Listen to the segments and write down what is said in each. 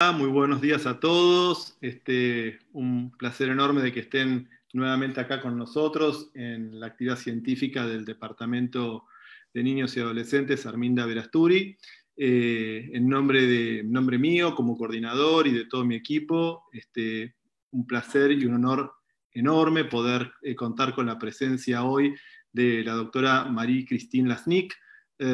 Ah, muy buenos días a todos. Este, un placer enorme de que estén nuevamente acá con nosotros en la actividad científica del Departamento de Niños y Adolescentes Arminda Verasturi. Eh, en nombre, de, nombre mío, como coordinador y de todo mi equipo, este, un placer y un honor enorme poder eh, contar con la presencia hoy de la doctora Marie-Christine Lasnik, que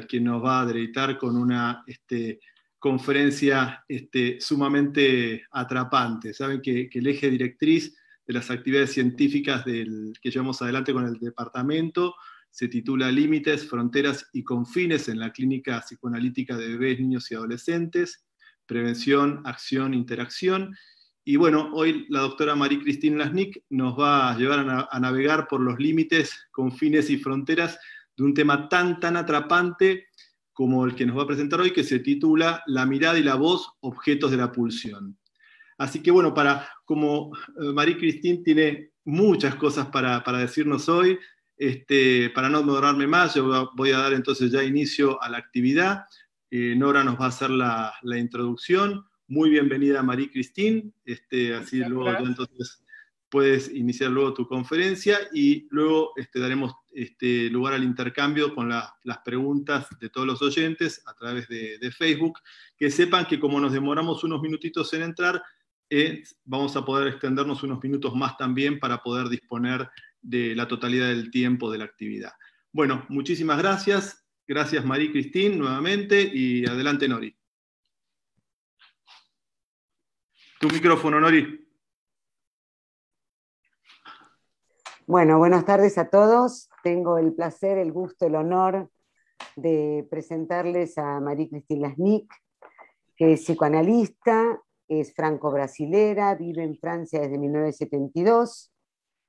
eh, quien nos va a deleitar con una este, conferencia este, sumamente atrapante. Saben que, el eje directriz de las actividades científicas del, que llevamos adelante con el departamento se titula Límites, Fronteras y Confines en la Clínica Psicoanalítica de Bebés, Niños y Adolescentes, Prevención, Acción, Interacción. Y bueno, hoy la doctora María Cristina Lasnik nos va a llevar a, a navegar por los límites, confines y fronteras de un tema tan, tan atrapante como el que nos va a presentar hoy, que se titula La mirada y la voz, objetos de la pulsión. Así que bueno, para, como eh, Marie Christine tiene muchas cosas para, decirnos hoy, este, para no demorarme más, yo voy a dar entonces ya inicio a la actividad. Eh, Nora nos va a hacer la, introducción. Muy bienvenida Marie Cristín, este, así luego entonces puedes iniciar luego tu conferencia y luego este, daremos este, lugar al intercambio con las preguntas de todos los oyentes a través de, Facebook. Que sepan que como nos demoramos unos minutitos en entrar, eh, vamos a poder extendernos unos minutos más también para poder disponer de la totalidad del tiempo de la actividad. Bueno, muchísimas gracias. Gracias María Cristín nuevamente y adelante Nori. Tu micrófono, Nori. Bueno, buenas tardes a todos. Tengo el placer, el gusto, el honor de presentarles a marie Cristina Lasnik, que es psicoanalista, es franco-brasilera, vive en Francia desde 1972,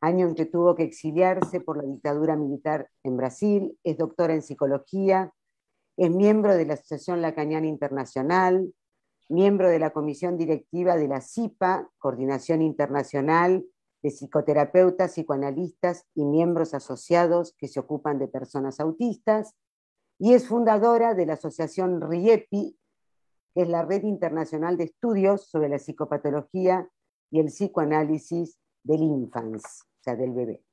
año en que tuvo que exiliarse por la dictadura militar en Brasil, es doctora en psicología, es miembro de la Asociación Lacaniana Internacional, miembro de la Comisión Directiva de la CIPA, Coordinación Internacional de psicoterapeutas, psicoanalistas y miembros asociados que se ocupan de personas autistas, y es fundadora de la Asociación RIEPI, que es la Red Internacional de Estudios sobre la Psicopatología y el Psicoanálisis del Infants, o sea, del bebé.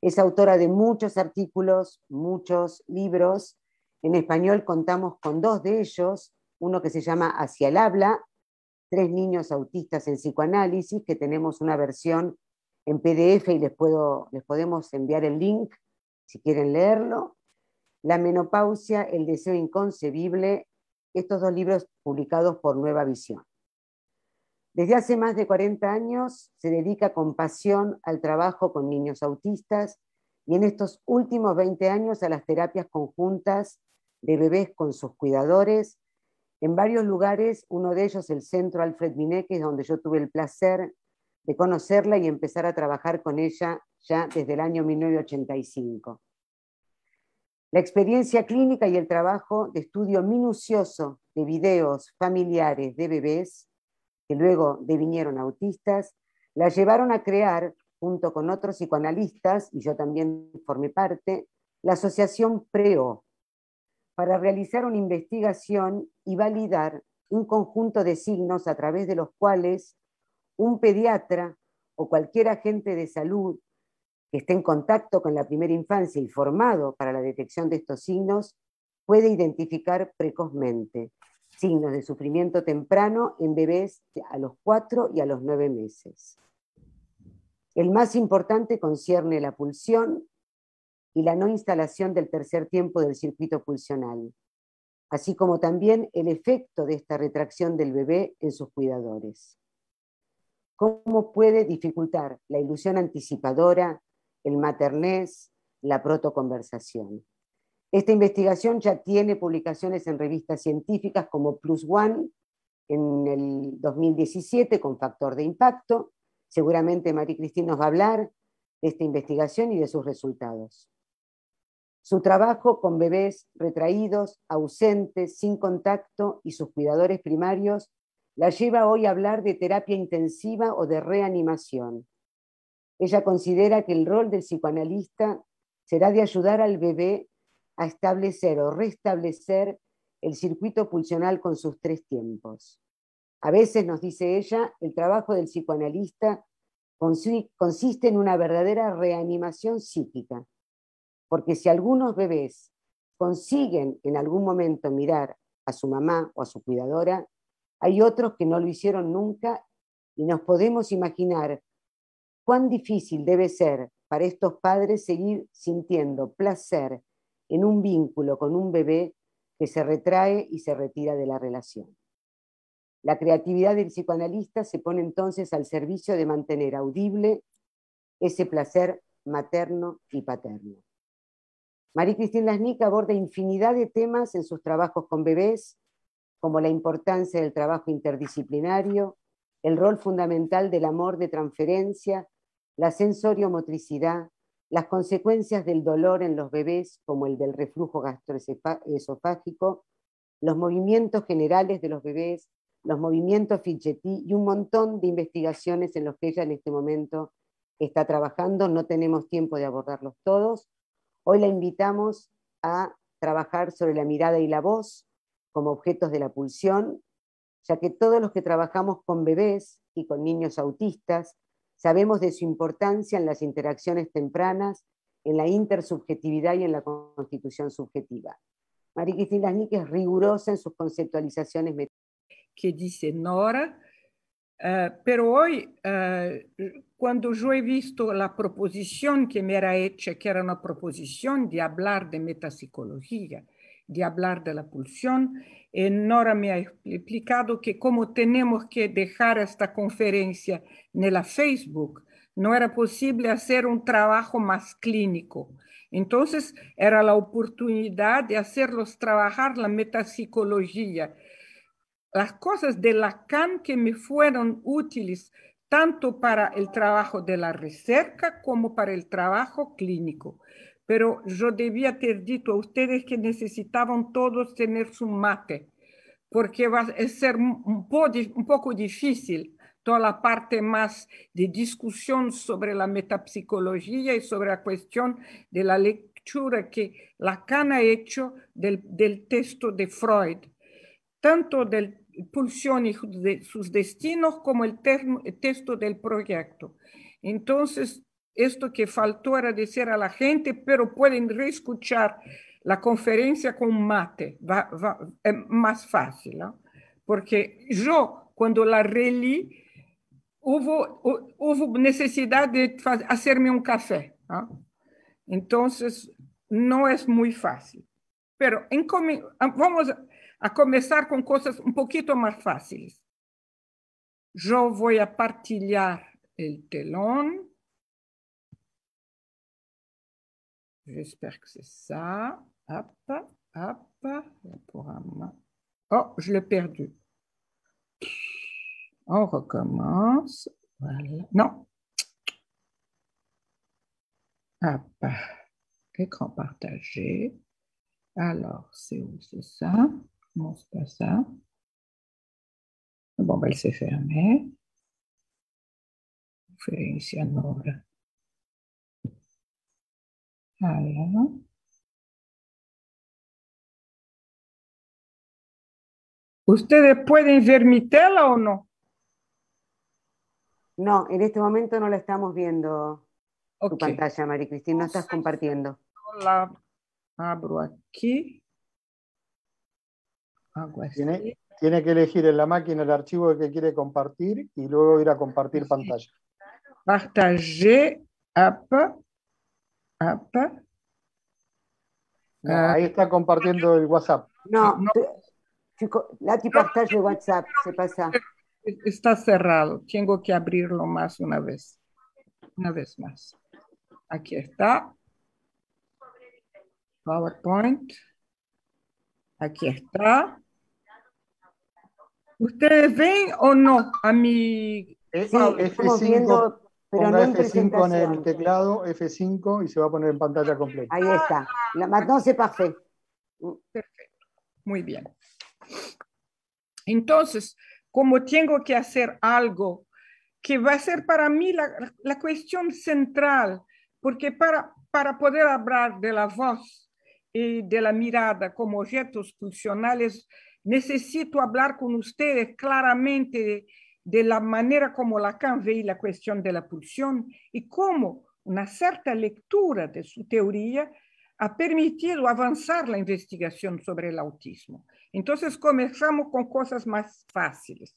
Es autora de muchos artículos, muchos libros. En español contamos con dos de ellos, uno que se llama Hacia el habla, tres niños autistas en psicoanálisis, que tenemos una versión en PDF y les, puedo, les podemos enviar el link si quieren leerlo. La menopausia, El deseo inconcebible, estos dos libros publicados por Nueva Visión. Desde hace más de 40 años se dedica con pasión al trabajo con niños autistas y en estos últimos 20 años a las terapias conjuntas de bebés con sus cuidadores en varios lugares, uno de ellos el Centro Alfred es donde yo tuve el placer de conocerla y empezar a trabajar con ella ya desde el año 1985. La experiencia clínica y el trabajo de estudio minucioso de videos familiares de bebés, que luego devinieron autistas, la llevaron a crear, junto con otros psicoanalistas, y yo también formé parte, la Asociación PREO, para realizar una investigación y validar un conjunto de signos a través de los cuales un pediatra o cualquier agente de salud que esté en contacto con la primera infancia y formado para la detección de estos signos puede identificar precozmente signos de sufrimiento temprano en bebés a los cuatro y a los nueve meses. El más importante concierne la pulsión y la no instalación del tercer tiempo del circuito pulsional, así como también el efecto de esta retracción del bebé en sus cuidadores cómo puede dificultar la ilusión anticipadora, el maternés, la protoconversación. Esta investigación ya tiene publicaciones en revistas científicas como Plus One en el 2017 con factor de impacto. Seguramente María Cristina nos va a hablar de esta investigación y de sus resultados. Su trabajo con bebés retraídos, ausentes, sin contacto y sus cuidadores primarios la lleva hoy a hablar de terapia intensiva o de reanimación. Ella considera que el rol del psicoanalista será de ayudar al bebé a establecer o restablecer el circuito pulsional con sus tres tiempos. A veces, nos dice ella, el trabajo del psicoanalista consiste en una verdadera reanimación psíquica, porque si algunos bebés consiguen en algún momento mirar a su mamá o a su cuidadora, hay otros que no lo hicieron nunca y nos podemos imaginar cuán difícil debe ser para estos padres seguir sintiendo placer en un vínculo con un bebé que se retrae y se retira de la relación. La creatividad del psicoanalista se pone entonces al servicio de mantener audible ese placer materno y paterno. María Cristina Lasnik aborda infinidad de temas en sus trabajos con bebés, como la importancia del trabajo interdisciplinario, el rol fundamental del amor de transferencia, la sensoriomotricidad, las consecuencias del dolor en los bebés, como el del reflujo gastroesofágico, los movimientos generales de los bebés, los movimientos fidgety y un montón de investigaciones en los que ella en este momento está trabajando. No tenemos tiempo de abordarlos todos. Hoy la invitamos a trabajar sobre la mirada y la voz, como objetos de la pulsión, ya que todos los que trabajamos con bebés y con niños autistas sabemos de su importancia en las interacciones tempranas, en la intersubjetividad y en la constitución subjetiva. María Cristina es rigurosa en sus conceptualizaciones. Que dice Nora, eh, pero hoy, eh, cuando yo he visto la proposición que me era hecha, que era una proposición de hablar de metapsicología, de hablar de la pulsión. en eh, Nora me ha explicado que como tenemos que dejar esta conferencia en la Facebook, no era posible hacer un trabajo más clínico. Entonces era la oportunidad de hacerlos trabajar la metapsicología. Las cosas de la Lacan que me fueron útiles tanto para el trabajo de la recerca como para el trabajo clínico pero yo debía haber dicho a ustedes que necesitaban todos tener su mate, porque va a ser un poco difícil toda la parte más de discusión sobre la metapsicología y sobre la cuestión de la lectura que Lacan ha hecho del, texto de Freud, tanto del pulsión y de sus destinos como el texto del proyecto. Entonces, esto que faltó era decir a la gente, pero pueden reescuchar la conferencia con mate, va, va, es más fácil, ¿no? porque yo cuando la relí hubo, hubo necesidad de hacerme un café. Entonces, no es muy fácil. Pero vamos a comenzar con cosas un poquito más fáciles. Yo voy a partillar el telón. J'espère que c'est ça. Hop, hop. Pour Oh, je l'ai perdu. On recommence. Voilà. Non. Hop. Écran partagé. Alors, c'est où c'est ça Non, c'est pas ça. Bon, ben, elle s'est fermée. Je fait ici un ¿Ustedes pueden ver mi tela o no? No, en este momento no la estamos viendo tu pantalla, María Cristina, no estás compartiendo. La abro aquí. ¿Tiene, que elegir en la máquina el archivo que quiere compartir y luego ir a compartir pantalla. Partager app ahí está compartiendo el WhatsApp. No, la ah, de WhatsApp se pasa. Está cerrado. Tengo que abrirlo más una vez. Una vez más. Aquí está. PowerPoint. Aquí está. ¿Ustedes ven o no a mi... Pero no F5 en, el teclado, F5 y se va a poner en pantalla completa. Ahí está. La se c'est Perfecto. Muy bien. Entonces, como tengo que hacer algo que va a ser para mí la, la cuestión central, porque para, para poder hablar de la voz y de la mirada como objetos funcionales, necesito hablar con ustedes claramente de la manera como Lacan veía la cuestión de la pulsión y cómo una cierta lectura de su teoría ha permitido avanzar la investigación sobre el autismo. Entonces comenzamos con cosas más fáciles.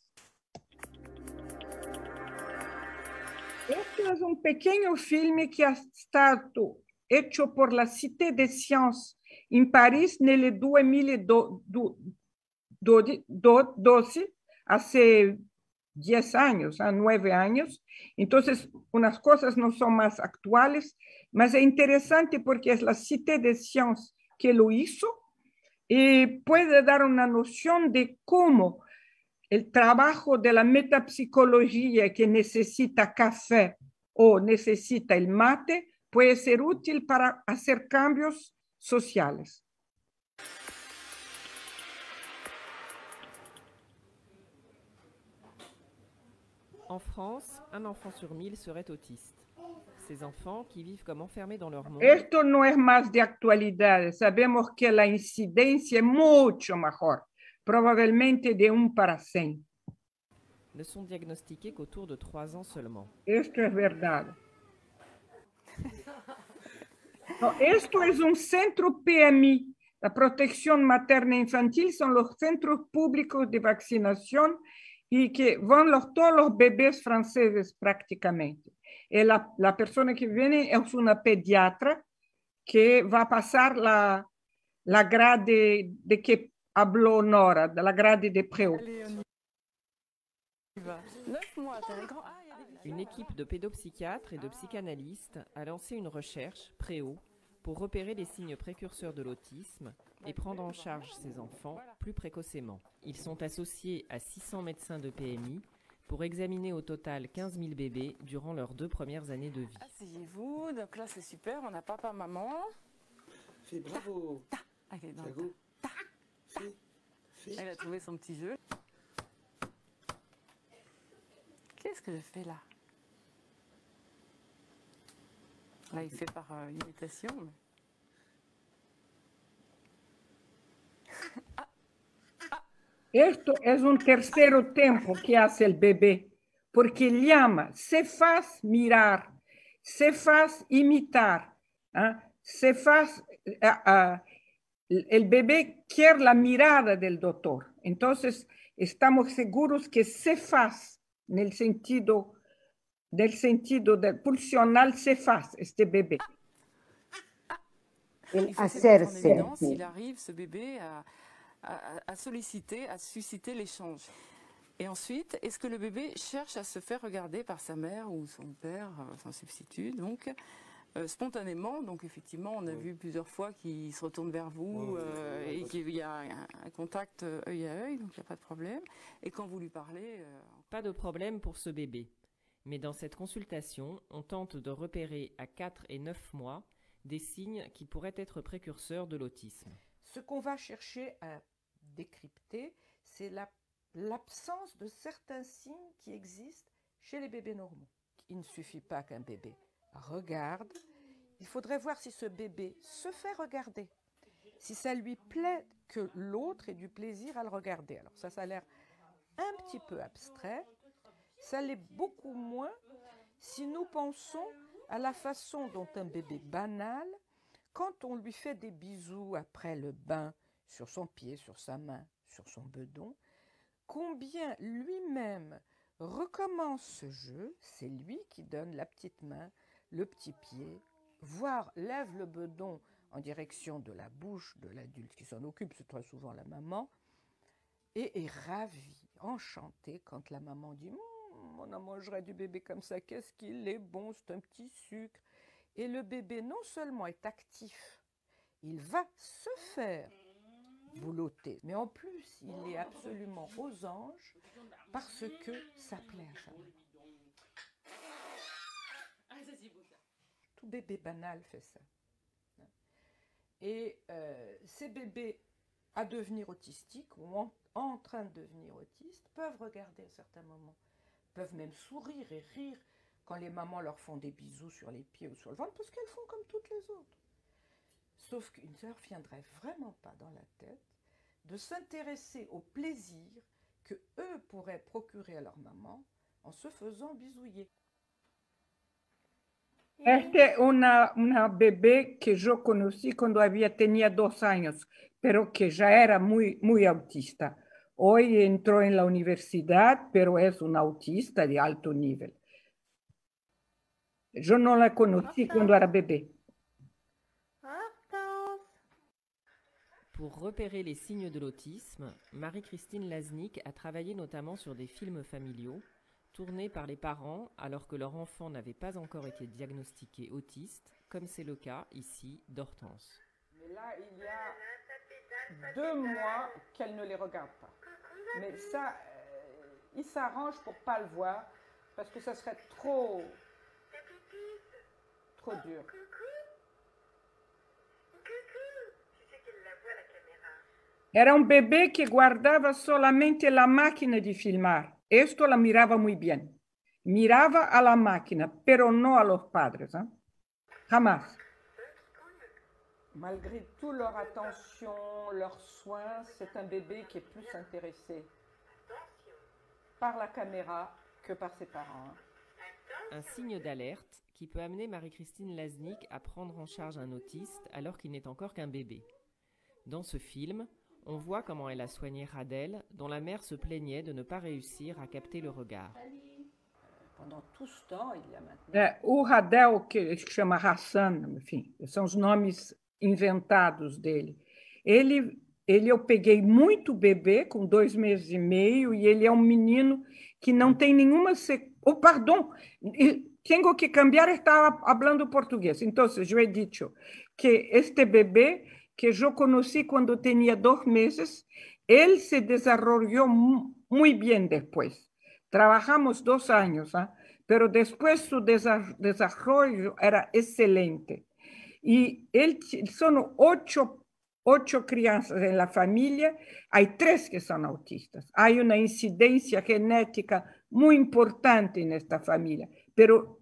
Este es un pequeño filme que ha estado hecho por la Cité des Sciences en París en el 2012, hace 10 años, a ah, 9 años. Entonces, unas cosas no son más actuales, pero es interesante porque es la Cité de Sciences que lo hizo y puede dar una noción de cómo el trabajo de la metapsicología que necesita café o necesita el mate puede ser útil para hacer cambios sociales. En France, un enfant sur mille serait autiste. Ces enfants qui vivent comme enfermés dans leur monde. Esto no es más de actualidad. Sabemos que la incidencia es mucho mejor, probablemente de un para 100. Ne sont diagnostiqués qu'autour de 3 ans seulement. Esto es verdad. No, esto es un centre PMI. La protection protección et e infantile sont los centres publics de vaccination et que vont tous todos bébés français, pratiquement. Et eh, la, personne qui vient est une pédiatre qui va passer la, grade de que habló Nora, de la grade de Préau. Une équipe de pédopsychiatres et de psychanalystes a lancé une recherche, Préau, pour repérer les signes précurseurs de l'autisme et prendre en charge ces enfants plus précocement. Ils sont associés à 600 médecins de PMI pour examiner au total 15 000 bébés durant leurs deux premières années de vie. Asseyez-vous, donc là c'est super, on a papa, maman. Fais bravo Elle a trouvé son petit jeu. Qu'est-ce que je fais là Là, il ah, fait par euh, imitation. Esto es un tercero tiempo que hace el bebé, porque llama, se faz mirar, se faz imitar, ¿ah? se faz... Eh, ah, ah, el bebé quiere la mirada del doctor. Entonces, estamos seguros que se faz, en el sentido del sentido del pulsional, se faz este bebé. El hacerse. a... à, solliciter, à susciter l'échange. Et ensuite, est-ce que le bébé cherche à se faire regarder par sa mère ou son père, son euh, substitut, donc euh, spontanément, donc effectivement, on a vu plusieurs fois qu'il se retourne vers vous euh, et qu'il y a un, contact œil à œil, donc il n'y a pas de problème. Et quand vous lui parlez... Pas de problème pour ce bébé. Mais dans cette consultation, on tente de repérer à 4 et 9 mois des signes qui pourraient être précurseurs de l'autisme. Ce qu'on va chercher à décrypter, c'est l'absence de certains signes qui existent chez les bébés normaux. Il ne suffit pas qu'un bébé regarde, il faudrait voir si ce bébé se fait regarder, si ça lui plaît que l'autre ait du plaisir à le regarder. Alors ça, ça a l'air un petit peu abstrait, ça l'est beaucoup moins si nous pensons à la façon dont un bébé banal quand on lui fait des bisous après le bain, sur son pied, sur sa main, sur son bedon, combien lui-même recommence ce jeu, c'est lui qui donne la petite main, le petit pied, voire lève le bedon en direction de la bouche de l'adulte qui s'en occupe, c'est très souvent la maman, et est ravi, enchanté quand la maman dit mmh, on en mangerait du bébé comme ça, qu'est-ce qu'il est bon, c'est un petit sucre. Et le bébé non seulement est actif, il va se faire boulotter, mais en plus il est absolument aux anges parce que ça plaît à ah, ça. Tout bébé banal fait ça. Et euh, ces bébés à devenir autistiques ou en train de devenir autistes peuvent regarder à certains moments peuvent même sourire et rire quand les mamans leur font des bisous sur les pieds ou sur le ventre, parce qu'elles font comme toutes les autres. Sauf qu'une sœur viendrait vraiment pas dans la tête de s'intéresser au plaisir que eux pourraient procurer à leur maman en se faisant bisouiller. Este una, bébé bebé que yo conocí cuando había tenía dos años, pero que ya era muy, muy autista. Hoy entró en la universidad, pero es un autista de alto nivel. Je ne la doit quando bébé. Pour repérer les signes de l'autisme, Marie-Christine Laznik a travaillé notamment sur des films familiaux tournés par les parents alors que leur enfant n'avait pas encore été diagnostiqué autiste, comme c'est le cas ici d'Hortense. Mais là, il y a deux mois qu'elle ne les regarde pas. Mais ça, euh, il s'arrange pour pas le voir parce que ça serait trop trop dur. Era un bebé qui guardava solamente la máquina de filmar. Esto la mirava muy bien. Mirava a la máquina, pero no a los padres. Jamais. ¿eh? Jamás. Malgré toute leur attention, leurs soins, c'est un bébé qui est plus intéressé par la caméra que par ses parents. Un signe d'alerte qui peut amener Marie-Christine Laznik à prendre en charge un autiste alors qu'il n'est encore qu'un bébé. Dans ce film, on voit comment elle a soigné Radel, dont la mère se plaignait de ne pas réussir à capter le regard. Euh, pendant tout ce temps, il y a maintenant... o Radel, que chama Hassan, enfim, são os nomes inventados dele. Ele, ele eu peguei muito bebê, com dois meses e meio, e ele é um menino que não tem nenhuma... Oh, pardon! E tengo que cambiar, estaba hablando portugués. Entonces, yo he dicho que este bebé que yo conocí cuando tenía dos meses, él se desarrolló muy bien después. Trabajamos dos años, ¿ah? pero después su desarrollo era excelente. Y él, son ocho, ocho crianzas en la familia, hay tres que son autistas. Hay una incidencia genética muy importante en esta familia. Pero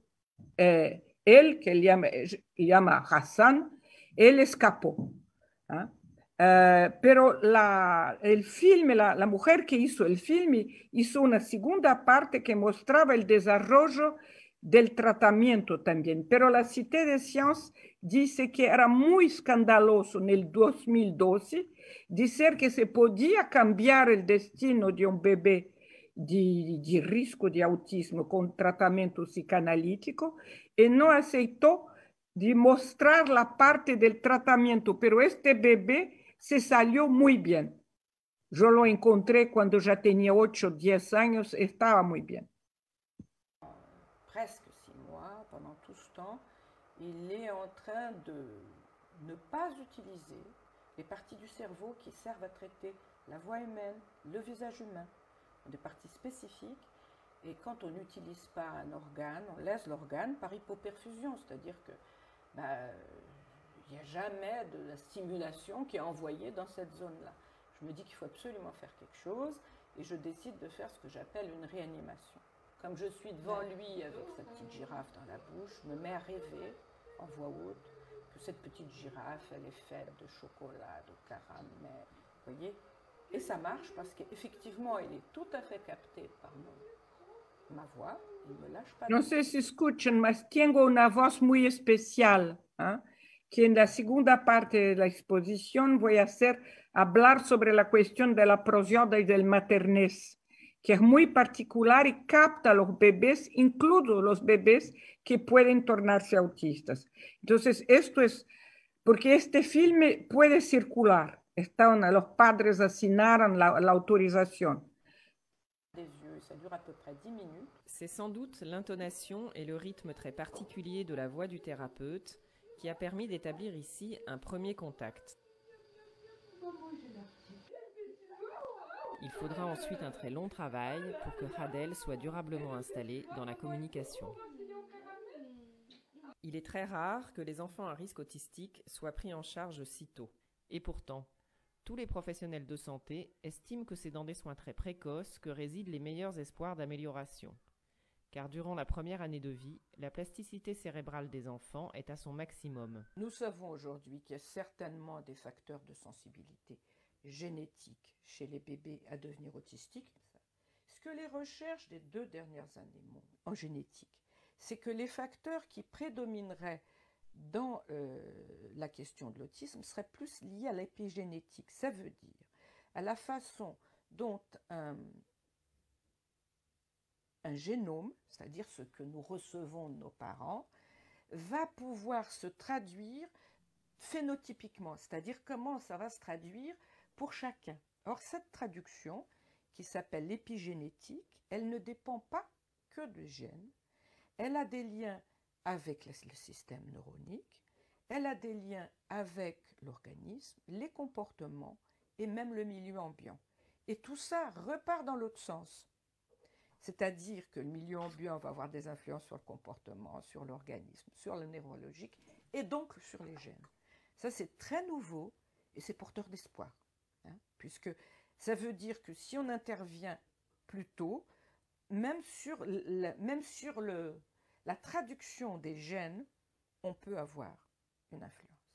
eh, él, que llama, llama Hassan, él escapó. ¿ah? Eh, pero el filme, la, la, mujer que hizo el filme, hizo una segunda parte que mostraba el desarrollo del tratamiento también. Pero la Cité de Sciences dice que era muy escandaloso en el 2012 decir que se podía cambiar el destino de un bebé de, de risco de autismo com tratamento psicanalítico e não accepté de mostrar la partie du traitement pero este bébé se saiu muito bien. Je l'ai rencontré quand j'avais 8 8, 10 anos, estava muy bien Presque 6 mois, pendant tout ce temps, il est en train de ne pas utiliser les parties du cerveau qui servent à traiter la voix humaine, le visage humain, des parties spécifiques. Et quand on n'utilise pas un organe, on laisse l'organe par hypoperfusion, c'est-à-dire que bah, il n'y a jamais de la stimulation qui est envoyée dans cette zone-là. Je me dis qu'il faut absolument faire quelque chose et je décide de faire ce que j'appelle une réanimation. Comme je suis devant lui avec sa petite girafe dans la bouche, je me mets à rêver en voix haute que cette petite girafe, elle est faite de chocolat, de caramel, vous voyez y ça marche parce il est tout à fait capté No sé si escuchan, pero tengo una voz muy especial. ¿ah? que en la segunda parte de la exposición voy a hacer hablar sobre la cuestión de la prosioda y del maternés que es muy particular y capta a los bebés, incluso los bebés que pueden tornarse autistas. Entonces, esto es porque este filme puede circular. Alors, los padres asignaron la, C'est sans doute l'intonation et le rythme très particulier de la voix du thérapeute qui a permis d'établir ici un premier contact. Il faudra ensuite un très long travail pour que Hadel soit durablement installé dans la communication. Il est très rare que les enfants à risque autistique soient pris en charge si tôt. Et pourtant, tous les professionnels de santé estiment que c'est dans des soins très précoces que résident les meilleurs espoirs d'amélioration. Car durant la première année de vie, la plasticité cérébrale des enfants est à son maximum. Nous savons aujourd'hui qu'il y a certainement des facteurs de sensibilité génétique chez les bébés à devenir autistiques. Ce que les recherches des deux dernières années montrent en génétique, c'est que les facteurs qui prédomineraient dans euh, la question de l'autisme serait plus liée à l'épigénétique. Ça veut dire à la façon dont un, un génome, c'est-à-dire ce que nous recevons de nos parents, va pouvoir se traduire phénotypiquement, c'est-à-dire comment ça va se traduire pour chacun. Or, cette traduction, qui s'appelle l'épigénétique, elle ne dépend pas que de gènes, elle a des liens avec le système neuronique, elle a des liens avec l'organisme, les comportements et même le milieu ambiant. Et tout ça repart dans l'autre sens. C'est-à-dire que le milieu ambiant va avoir des influences sur le comportement, sur l'organisme, sur le neurologique et donc sur les gènes. Ça, c'est très nouveau et c'est porteur d'espoir. Hein, puisque ça veut dire que si on intervient plus tôt, même sur, même sur le, la traduction des gènes, on peut avoir une influence.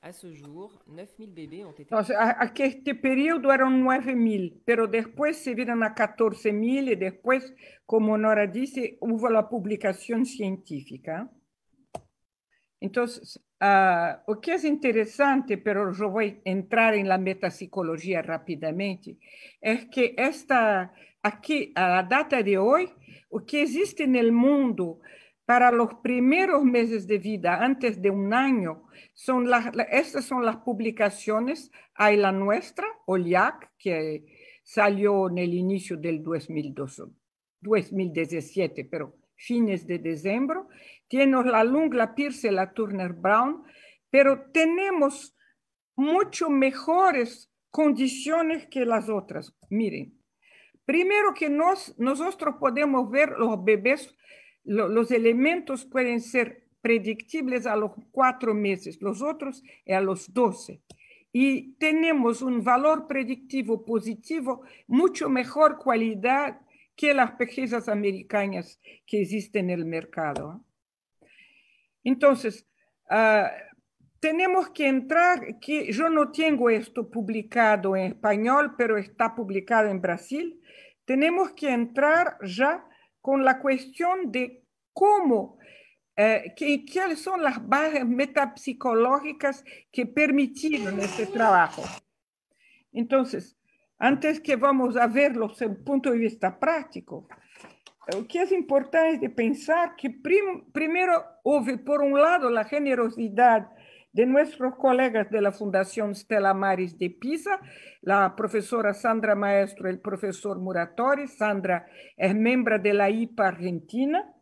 À ce jour, 9000 bébés ont été... à ce este período 9 9000, pero después se vieron a 14000 comme on como Nora il y a publication científica. Hein. Entonces, uh, o que qui est pero eu vou entrar em en la metapsicologia rapidamente, é que esta aqui, a data de hoje, o que existe en el mundo para los primeros meses de vida, antes de un año, son las, estas son las publicaciones. Hay la nuestra, OLIAC, que salió en el inicio del 2012, 2017, pero fines de diciembre. tiene la Lung, la Pierce, la Turner Brown, pero tenemos mucho mejores condiciones que las otras. Miren, Primero que nosotros podemos ver los bebés, los elementos pueden ser predictibles a los cuatro meses, los otros a los doce. Y tenemos un valor predictivo positivo, mucho mejor cualidad que las pejezas americanas que existen en el mercado. Entonces, ah, tenemos que entrar, que yo no tengo esto publicado en español, pero está publicado en Brasil, tenemos que entrar ya con la cuestión de cómo eh, cuáles son las bases metapsicológicas que permitieron este trabajo. Entonces, antes que vamos a verlo desde el punto de vista práctico, lo eh, que es importante es pensar que primero hubo, por un lado, la generosidad de nuestros colegas de la Fundación Stella Maris de Pisa, la profesora Sandra Maestro, y el profesor Muratori. Sandra es miembro de la IPA Argentina,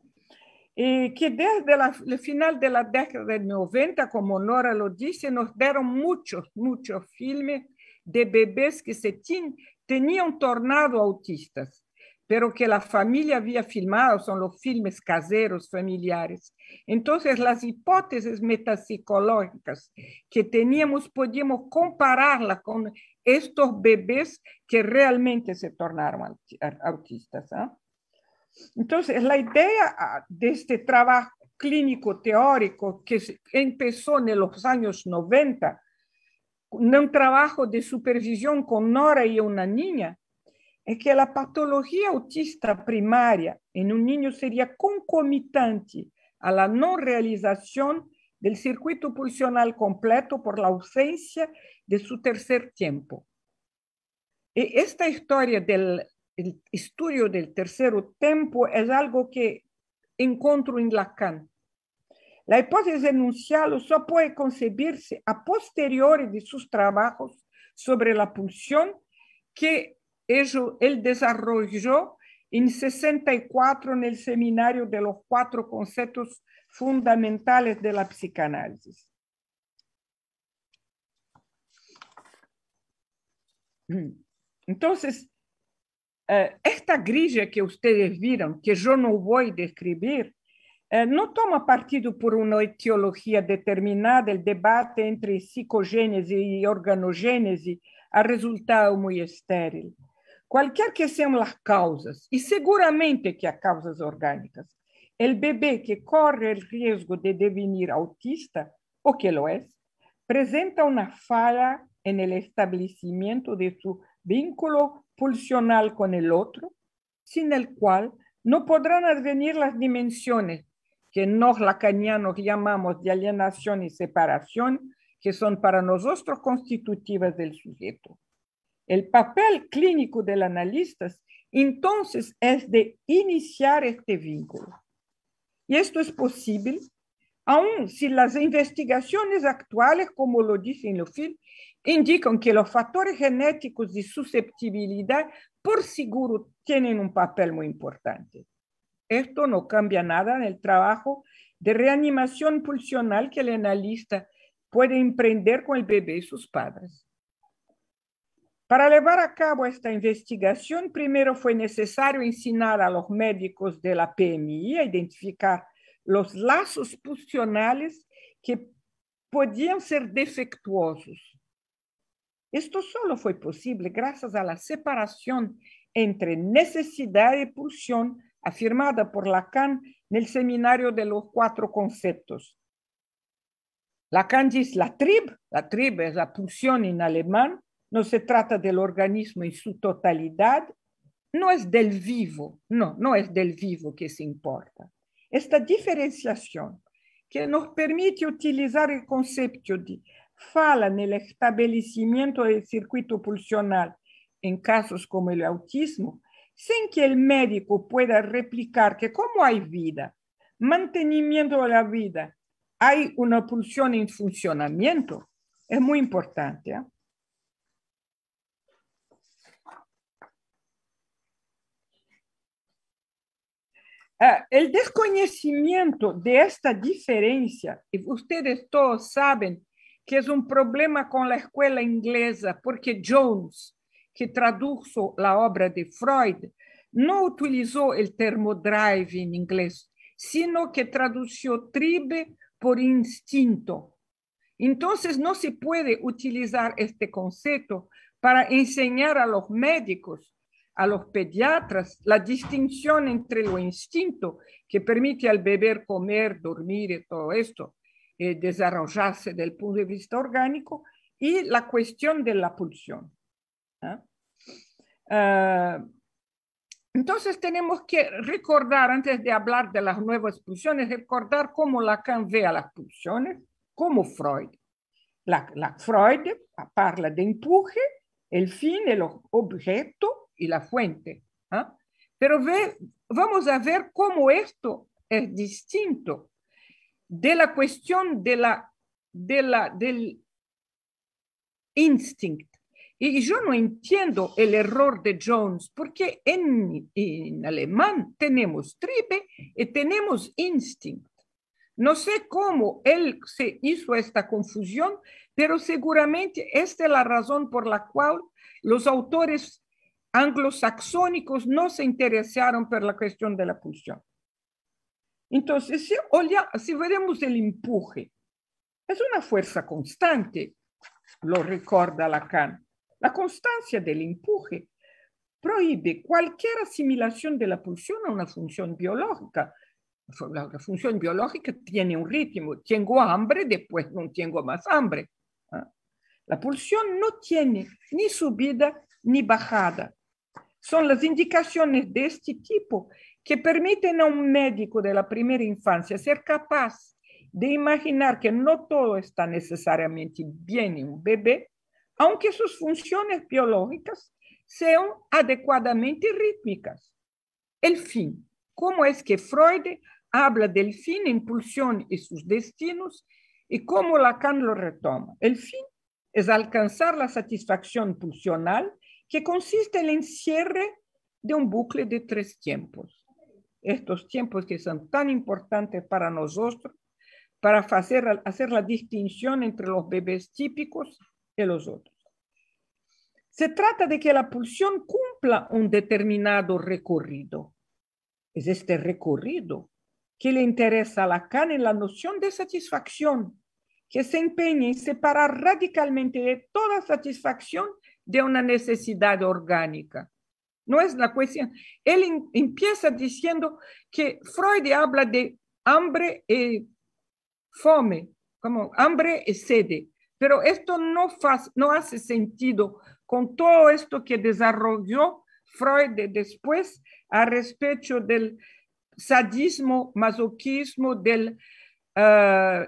y que desde la, el final de la década de 90, como Nora lo dice, nos dieron muchos, muchos filmes de bebés que se tenían tornado autistas pero que la familia había filmado son los filmes caseros familiares. Entonces, las hipótesis metapsicológicas que teníamos podíamos compararlas con estos bebés que realmente se tornaron autistas. ¿ah? Entonces, la idea ah, de este trabajo clínico teórico que empezó en los años 90, un trabajo de supervisión con Nora y una niña, es que la patología autista primaria en un niño sería concomitante a la no realización del circuito pulsional completo por la ausencia de su tercer tiempo. Y e, esta historia del estudio del tercer tiempo es algo que encuentro en Lacan. La hipótesis enunciada solo puede concebirse a posteriori de sus trabajos sobre la pulsión que él desarrolló en 64 en el seminario de los cuatro conceptos fundamentales de la psicanálisis. Entonces, eh, esta grilla que ustedes vieron, que yo no voy a describir, eh, no toma partido por una etiología determinada. El debate entre psicogénesis y organogénesis ha resultado muy estéril. Cualquier que sean las causas, y e seguramente que a causas orgánicas, el bebé que corre el riesgo de devenir autista, o que lo es, presenta una falla en el establecimiento de su vínculo pulsional con el otro, sin el cual no podrán advenir las dimensiones que nos lacanianos llamamos de alienación y separación, que son para nosotros constitutivas del sujeto. El papel clínico del analista entonces es de iniciar este vínculo. Y esto es posible, aun si las investigaciones actuales, como lo dice en film, indican que los factores genéticos de susceptibilidad por seguro tienen un papel muy importante. Esto no cambia nada en el trabajo de reanimación pulsional que el analista puede emprender con el bebé y sus padres. Para llevar a cabo esta investigación, primero fue necesario ensinar a los médicos de la PMI a identificar los lazos pulsionales que podían ser defectuosos. Esto solo fue posible gracias a la separación entre necesidad y pulsión afirmada por Lacan en el seminario de los cuatro conceptos. Lacan dice la trib, la trib es la pulsión en alemán, no se trata del organismo en su totalidad, no es del vivo, no, no es del vivo que se importa. Esta diferenciación que nos permite utilizar el concepto de fala en el establecimiento del circuito pulsional en casos como el autismo, sin que el médico pueda replicar que como hay vida, mantenimiento de la vida, hay una pulsión en funcionamiento, es muy importante. ¿eh? Ah, el desconocimiento de esta diferencia, ustedes todos saben que es un problema con la escuela inglesa, porque Jones, que tradujo la obra de Freud, no utilizó el termo drive en inglés, sino que tradujo tribe por instinto. Entonces no se puede utilizar este concepto para enseñar a los médicos a los pediatras la distinción entre lo instinto que permite al beber comer, dormir y todo esto, eh, desarrollarse del punto de vista orgánico, y la cuestión de la pulsión. Ah, entonces tenemos que recordar, antes de hablar de las nuevas pulsiones, recordar cómo Lacan ve a las pulsiones, como Freud. La, Freud habla de empuje, el fin, el objeto, y la fuente. ¿ah? Pero ve, vamos a ver cómo esto es distinto de la cuestión de la, de la, del instinto. Y yo no entiendo el error de Jones, porque en, en alemán tenemos tripe y tenemos instinto. No sé cómo él se hizo esta confusión, pero seguramente esta es la razón por la cual los autores anglosaxónicos no se interesaron por la cuestión de la pulsión. Entonces, si, vemos si veremos el empuje, es una fuerza constante, lo recuerda Lacan. La constancia del empuje prohíbe cualquier asimilación de la pulsión a una función biológica. La, función biológica tiene un ritmo. Tengo hambre, después no tengo más hambre. ¿ah? La pulsión no tiene ni subida ni bajada. Son las indicaciones de este tipo que permiten a un médico de la primera infancia ser capaz de imaginar que no todo está necesariamente bien en un bebé, aunque sus funciones biológicas sean adecuadamente rítmicas. El fin. ¿Cómo es que Freud habla del fin, impulsión y sus destinos? ¿Y cómo Lacan lo retoma? El fin es alcanzar la satisfacción pulsional que consiste en el encierre de un bucle de tres tiempos. Estos tiempos que son tan importantes para nosotros, para hacer, la distinción entre los bebés típicos y los otros. Se trata de que la pulsión cumpla un determinado recorrido. Es este recorrido que le interesa a Lacan en la noción de satisfacción, que se empeña en separar radicalmente de toda satisfacción de una necesidad orgánica. No es la cuestión. Él empieza diciendo que Freud habla de hambre y fome, como hambre y sede, pero esto no, hace sentido con todo esto que desarrolló Freud después a respecto del sadismo, masoquismo, del, ah,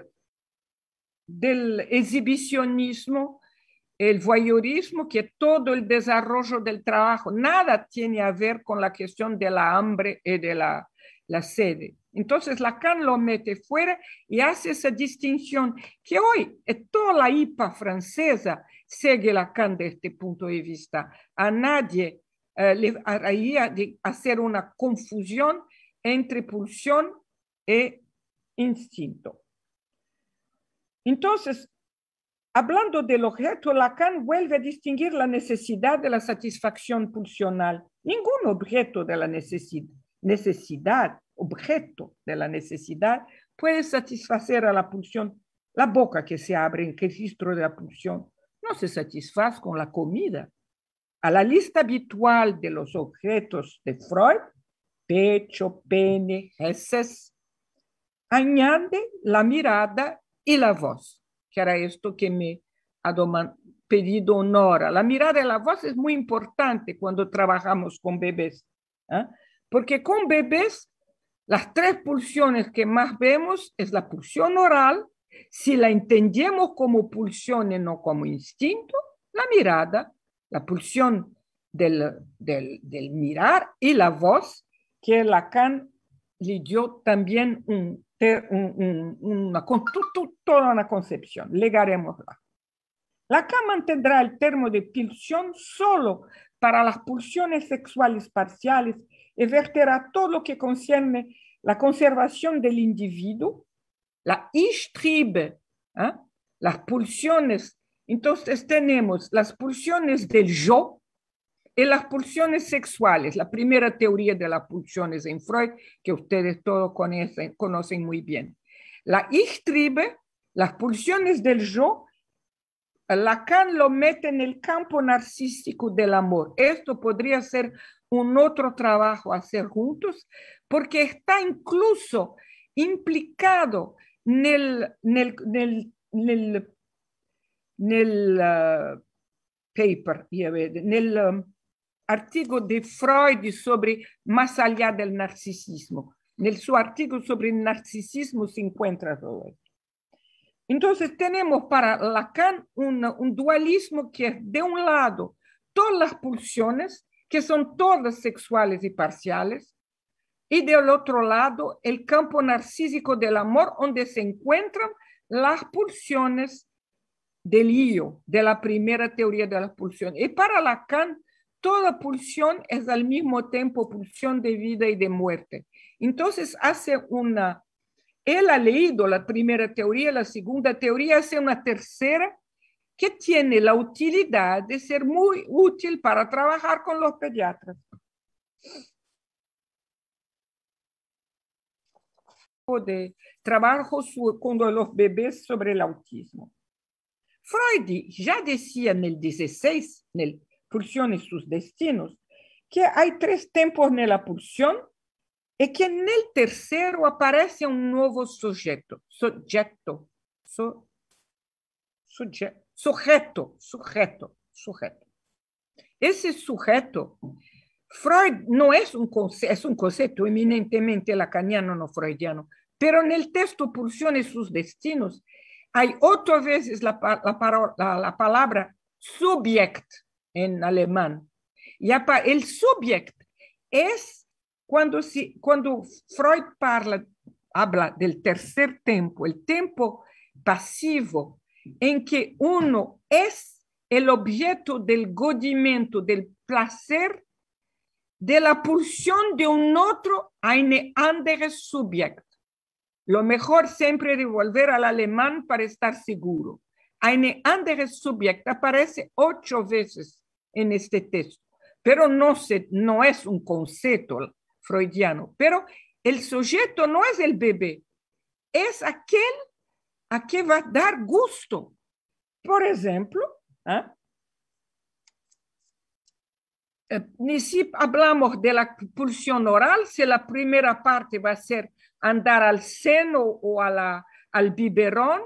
del exhibicionismo el voyeurismo, que todo el desarrollo del trabajo, nada tiene a ver con la cuestión de la hambre y eh, de la, sede. Entonces Lacan lo mete fuera y hace esa distinción que hoy eh, toda la IPA francesa sigue Lacan desde este punto de vista. A nadie eh, le haría hacer una confusión entre pulsión e instinto. Entonces, Hablando del objeto, Lacan vuelve a distinguir la necesidad de la satisfacción pulsional. Ningún objeto de la necesidad, necesidad, objeto de la necesidad, puede satisfacer a la pulsión. La boca que se abre en registro de la pulsión no se satisface con la comida. A la lista habitual de los objetos de Freud, pecho, pene, heces, añade la mirada y la voz que era esto que me ha pedido Nora. La mirada y la voz es muy importante cuando trabajamos con bebés, ¿ah? porque con bebés las tres pulsiones que más vemos es la pulsión oral, si la entendemos como pulsión y no como instinto, la mirada, la pulsión del, del, del mirar y la voz que Lacan le dio también una, toda una concepción. Legaremosla. Lacan mantendrá el término de pulsión solo para las pulsiones sexuales parciales y verterá todo lo que concierne la conservación del individuo, la istribe, ¿eh? ¿ah? las pulsiones. Entonces tenemos las pulsiones del yo, en las pulsiones sexuales, la primera teoría de las pulsiones en Freud, que ustedes todos conocen, conocen muy bien. La Ichtriebe, las pulsiones del yo, Lacan lo mete en el campo narcístico del amor. Esto podría ser un otro trabajo a hacer juntos, porque está incluso implicado en el, en el, en el, en artículo de Freud sobre Más allá del narcisismo. En su artículo sobre narcisismo se encuentra todo Entonces tenemos para Lacan un, un dualismo que es de un lado todas las pulsiones, que son todas sexuales y parciales, y del otro lado el campo narcísico del amor, donde se encuentran las pulsiones del yo, de la primera teoría de las pulsiones. Y para Lacan, toda pulsión es al mismo tiempo pulsión de vida y de muerte. Entonces hace una, él ha leído la primera teoría, la segunda teoría, hace una tercera que tiene la utilidad de ser muy útil para trabajar con los pediatras. de trabajo con los bebés sobre el autismo. Freud ya decía en el 16, en el pulsiones, sus destinos, que hay tres tiempos en la pulsión y que en el tercero aparece un nuevo sujeto, sujeto, sujeto, sujeto, sujeto. Ese sujeto, Freud no es un, concepto, un concepto eminentemente lacaniano, no freudiano, pero en el texto pulsiones sus destinos hay otras veces la, la, la palabra subject, en alemán. Ya el subject es cuando, si, cuando Freud parla, habla del tercer tiempo, el tiempo pasivo, en que uno es el objeto del godimento del placer, de la pulsión de un otro a andere subject. Lo mejor siempre volver al alemán para estar seguro. Eine andere subject aparece ocho veces en este texto. Pero no, se, no es un concepto freudiano, pero el sujeto no es el bebé, es aquel a quien va a dar gusto. Por ejemplo, ¿ah? ¿eh? si hablamos de la pulsión oral, si la primera parte va a ser andar al seno o a la, al biberón,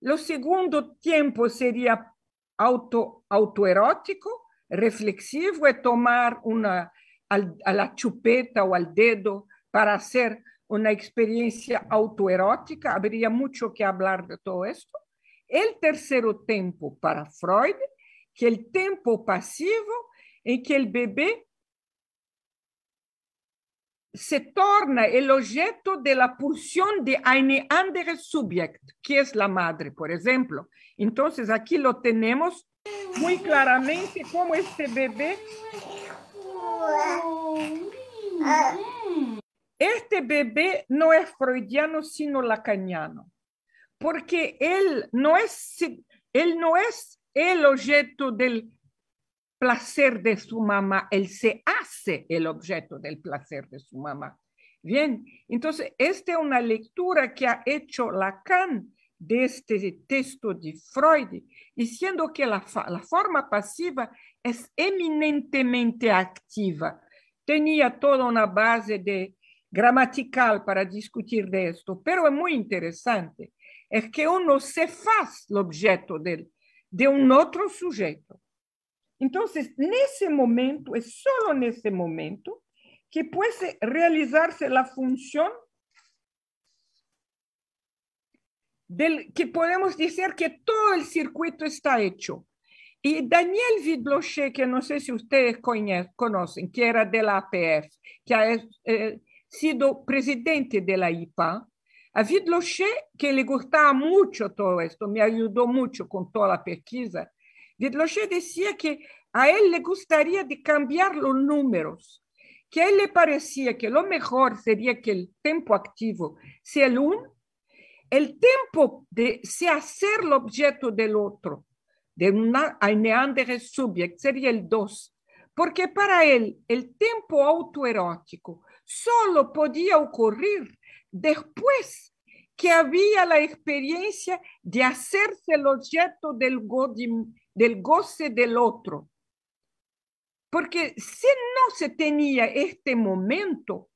lo segundo tiempo sería auto, autoerótico, reflexivo, é tomar uma a chupeta ou al dedo para ser uma experiência autoerótica. Haveria muito que falar de todo isto. O terceiro tempo para Freud, que é o tempo passivo, em que o bebê se torna el objeto de la pulsión de un andere subject, que es la madre, por ejemplo. Entonces aquí lo tenemos muy claramente como este bebé. Este bebé no es freudiano, sino lacaniano, porque él no es el objeto del placer de su mamá, él se hace el objeto del placer de su mamá. Bien, entonces, esta es una lectura que ha hecho Lacan de este texto de Freud, diciendo que la, forma pasiva es eminentemente activa. Tenía toda una base de gramatical para discutir de esto, pero es muy interesante. Es que uno se faz el objeto de un otro sujeto. Entonces, en ese momento, es solo en ese momento, que puede realizarse la función del, que podemos decir que todo el circuito está hecho. Y Daniel Vidloche, que no sé si ustedes conocen, que era de la APF, que ha eh, sido presidente de la IPA, a Vidloche, que le gustaba mucho todo esto, me ayudó mucho con toda la pesquisa, Vidloché decía que a él le gustaría de cambiar los números, que a él le parecía que lo mejor sería que el tiempo activo sea el uno, el tiempo de se hacer el objeto del otro, de una aneandere subject, sería el 2, porque para él el tiempo autoerótico solo podía ocurrir después que había la experiencia de hacerse el objeto del godim. del goce del otro. Porque se não se tinha este momento,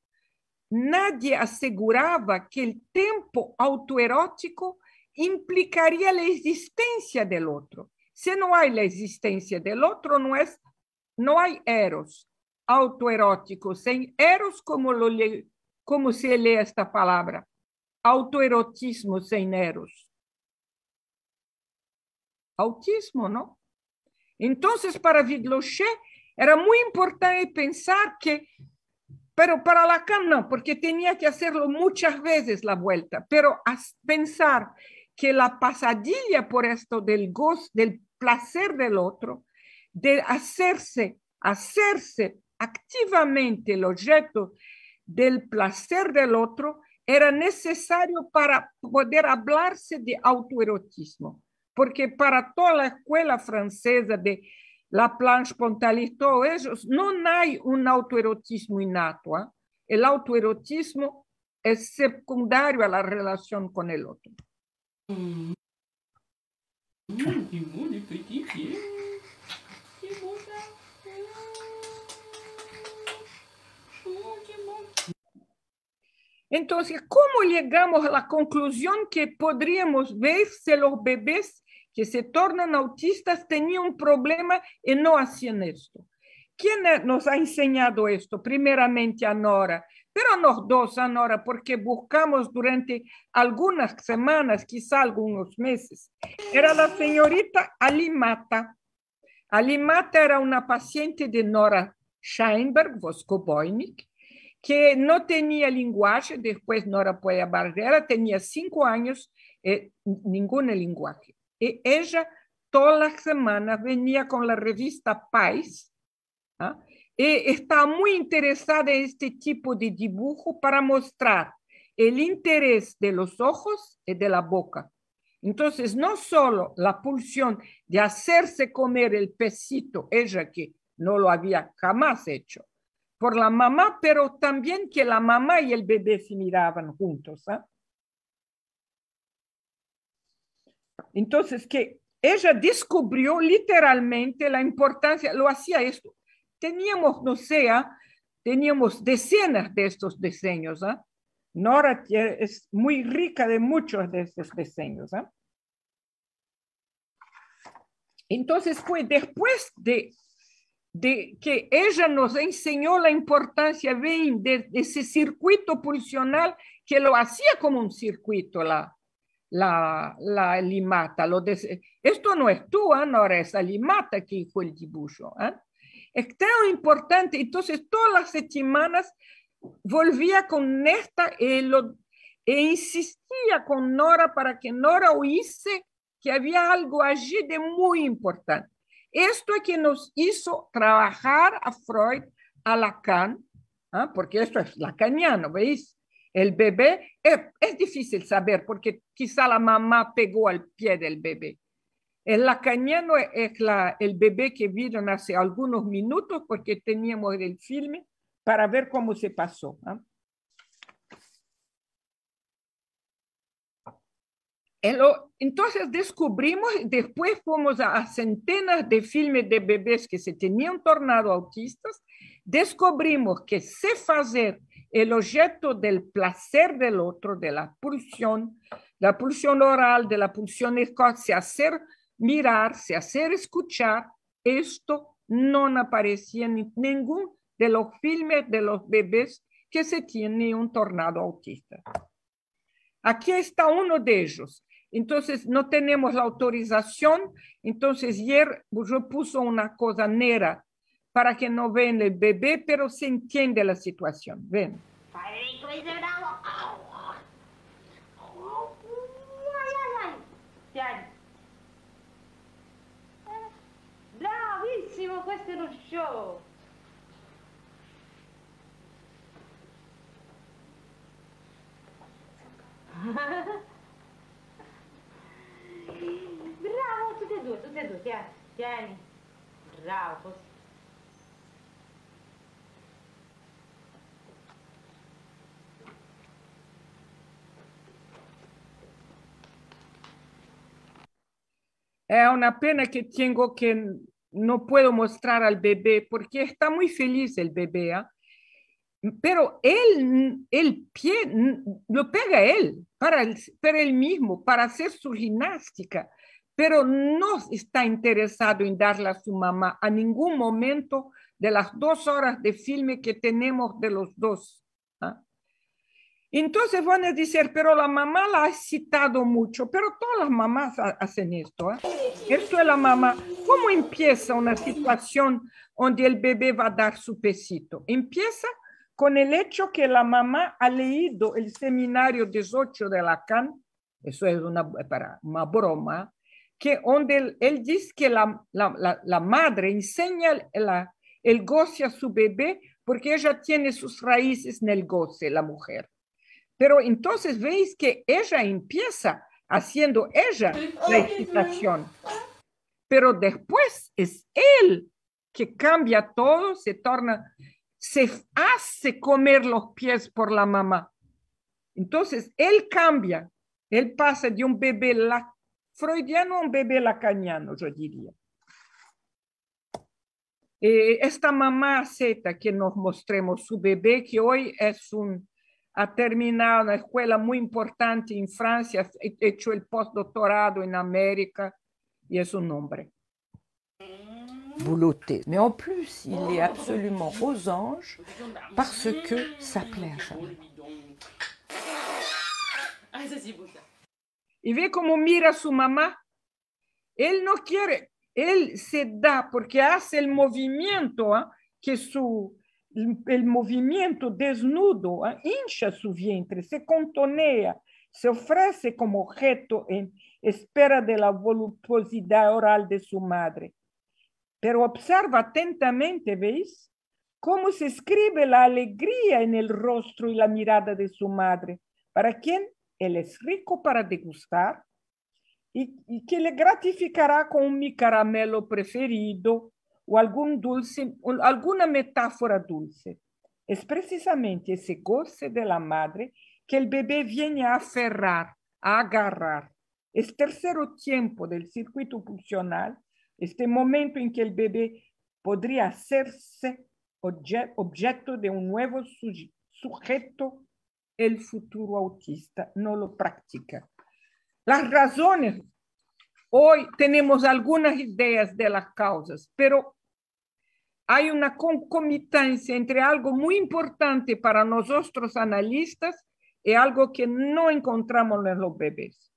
nadie asegurava que o tempo autoerótico implicaria a existência del outro. Se não há a existência del outro, não há eros autoerótico, sem eros como lo, como se lee esta palavra, autoerotismo sem eros. autismo, ¿no? Entonces, para Vidloché era muy importante pensar que, pero para Lacan no, porque tenía que hacerlo muchas veces la vuelta, pero pensar que la pasadilla por esto del gozo, del placer del otro, de hacerse, hacerse activamente el objeto del placer del otro, era necesario para poder hablarse de autoerotismo porque para toda la escuela francesa de La Planche Pontalis, todos ellos, no hay un autoerotismo innato. ¿ah? El autoerotismo es secundario a la relación con el otro. Entonces, ¿cómo llegamos a la conclusión que podríamos ver si los bebés que se tornan autistas tenían un problema y no hacían esto. ¿Quién nos ha enseñado esto? Primeramente a Nora, pero a nos dos, a Nora, porque buscamos durante algunas semanas, quizá algunos meses. Era la señorita Alimata. Alimata era una paciente de Nora Scheinberg, Voskoboinik que no tenía lenguaje, después Nora Puella Barrera tenía cinco años, eh, ningún lenguaje. Y ella toda las semana venía con la revista Pais ¿ah? y está muy interesada en este tipo de dibujo para mostrar el interés de los ojos y de la boca. Entonces, no solo la pulsión de hacerse comer el pecito, ella que no lo había jamás hecho, por la mamá, pero también que la mamá y el bebé se miraban juntos. ¿ah? Entonces, que ella descubrió literalmente la importancia, lo hacía esto. Teníamos, no sea, ¿ah? teníamos decenas de estos diseños. ¿ah? Nora es muy rica de muchos de estos diseños. ¿ah? Entonces fue después de, que ella nos enseñó la importancia de, de ese circuito pulsional que lo hacía como un circuito la, la, limata. Lo esto no es tú, ¿eh? Nora, es la limata que hizo el dibujo. ¿eh? Es tan importante. Entonces, todas las semanas volvía con esta y eh, e insistía con Nora para que Nora oíse que había algo allí de muy importante. Esto es que nos hizo trabajar a Freud, a Lacan, porque esto es lacaniano, ¿veis? el bebé, es, difícil saber porque quizá la mamá pegó al pie del bebé. El lacaniano es la, el bebé que vieron hace algunos minutos porque teníamos el filme para ver cómo se pasó. ¿ah? Entonces descubrimos, después fuimos a, centenas de filmes de bebés que se tenían tornado autistas, descubrimos que se hacer el objeto del placer del otro, de la pulsión, la pulsión oral, de la pulsión se hacer mirar, se hacer escuchar, esto no aparecía en ningún de los filmes de los bebés que se tiene un tornado autista. Aquí está uno de ellos. Entonces, no tenemos la autorización. Entonces, ayer yo puso una cosa negra para que no vean el bebé, pero se entiende la situación. Ven. Bravissimo, questo è lo show. Bravo, tutti e due, tutti e due, tieni. Bravo, così. Es una pena que tengo que no puedo mostrar al bebé porque está muy feliz el bebé. ¿ah? Pero él, el pie lo pega él para, el, para él mismo, para hacer su gimnástica, pero no está interesado en darle a su mamá a ningún momento de las dos horas de filme que tenemos de los dos. Entonces van a decir, pero la mamá la ha citado mucho, pero todas las mamás hacen esto. ¿eh? Esto es la mamá. ¿Cómo empieza una situación donde el bebé va a dar su pesito? Empieza con el hecho que la mamá ha leído el seminario 18 de Lacan, eso es una, para, una broma, que donde él, dice que la, la, la, la madre enseña el goce a su bebé porque ella tiene sus raíces en el goce, la mujer. Pero entonces veis que ella empieza haciendo ella la excitación. Pero después es él que cambia todo, se torna, se hace comer los pies por la mamá. Entonces él cambia, él pasa de un bebé la, freudiano a un bebé lacaniano, yo diría. Eh, esta mamá acepta que nos mostremos su bebé, que hoy es un ha terminado una escuela muy importante en Francia, ha hecho el postdoctorado en América y es un hombre. Bouloté. Mais en plus, il est absolument aux anges parce que ça plaît à Y ve cómo mira a su mamá. Él no quiere, él se da porque hace el movimiento ¿ah? que su el movimiento desnudo ah, hincha su vientre, se contonea, se ofrece como objeto en espera de la voluptuosidad oral de su madre. Pero observa atentamente, ¿veis? Cómo se escribe la alegría en el rostro y la mirada de su madre, para quien él es rico para degustar y, y que le gratificará con mi caramelo preferido, o algún dulce, alguna metáfora dulce. Es precisamente ese goce de la madre que el bebé viene a aferrar, a agarrar. Es tercero tiempo del circuito funcional este momento en que el bebé podría hacerse objeto de un nuevo sujeto, el futuro autista no lo practica. Las razones Hoy tenemos algunas ideas de las causas, pero hay una concomitancia entre algo muy importante para nosotros analistas y algo que no encontramos en los bebés.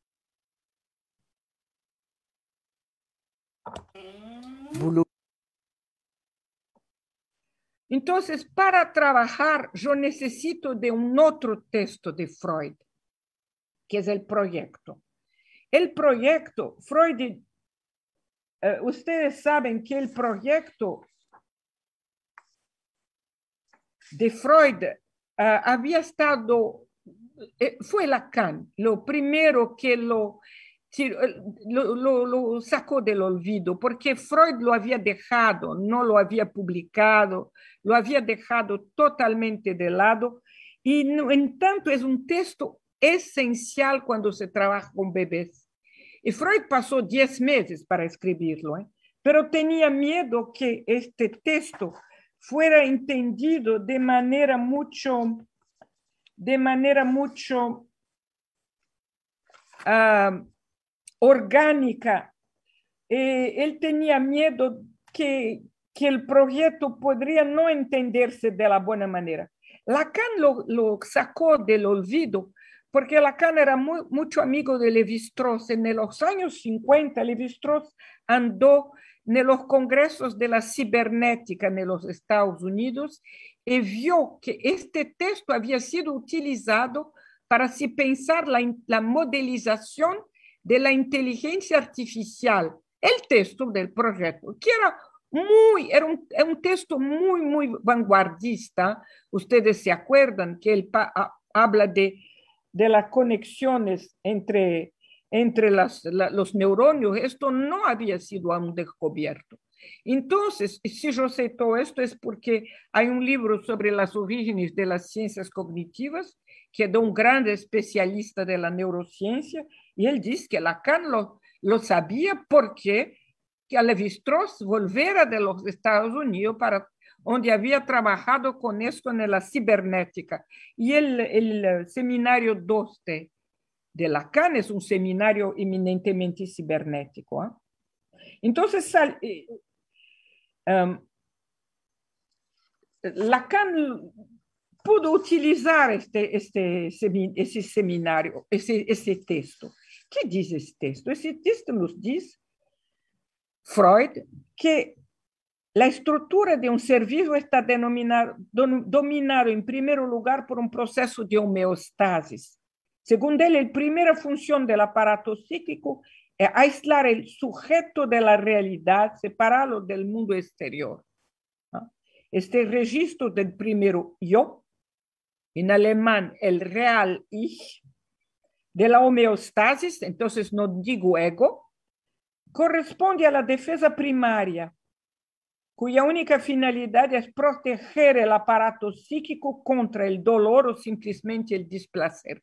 Entonces, para trabajar, yo necesito de un otro texto de Freud, que es el proyecto. El proyecto, Freud, eh, ustedes saben que el proyecto de Freud eh, había estado, eh, fue Lacan lo primero que lo, sacó del olvido, porque Freud lo había dejado, no lo había publicado, lo había dejado totalmente de lado. Y no, en tanto es un texto esencial cuando se trabaja con bebés y Freud pasó diez meses para escribirlo, ¿eh? pero tenía miedo que este texto fuera entendido de manera mucho, de manera mucho ah, orgánica. Eh, él tenía miedo que, el proyecto podría no entenderse de la buena manera. Lacan lo, sacó del olvido porque Lacan era muy, mucho amigo de Levi-Strauss. En los años 50, Levi-Strauss andó en los congresos de la cibernética en los Estados Unidos y vio que este texto había sido utilizado para pensar la, la modelización de la inteligencia artificial, el texto del proyecto, que era muy, era un texto muy, muy vanguardista. Ustedes se acuerdan que él habla de de las conexiones entre, entre los neuronios, esto no había sido aún descubierto. Entonces, si yo acepto esto es porque hay un libro sobre las orígenes de las ciencias cognitivas que de un gran especialista de la neurociencia, y él dice que Lacan lo, lo sabía porque que Levi-Strauss volviera de los Estados Unidos para había trabajado con esto en la cibernética. Y el seminario 2 de Lacan es un seminario eminentemente cibernético. ¿ah? Entonces, eh, em, Lacan pudo utilizar este, este, ese texto. ¿Qué dice esse texto? ese texto nos dice Freud, que la estructura de un ser vivo está denominado, dominado en em primer lugar por un um proceso de homeostasis. Según él, la primera función del aparato psíquico es aislar el sujeto de la realidad, separarlo del mundo exterior. Ah, este registro del primero yo, en em alemán el real ich, de la homeostasis, entonces no digo ego, corresponde a la defensa primaria cuya única finalidad es proteger el aparato psíquico contra el dolor o simplemente el displacer.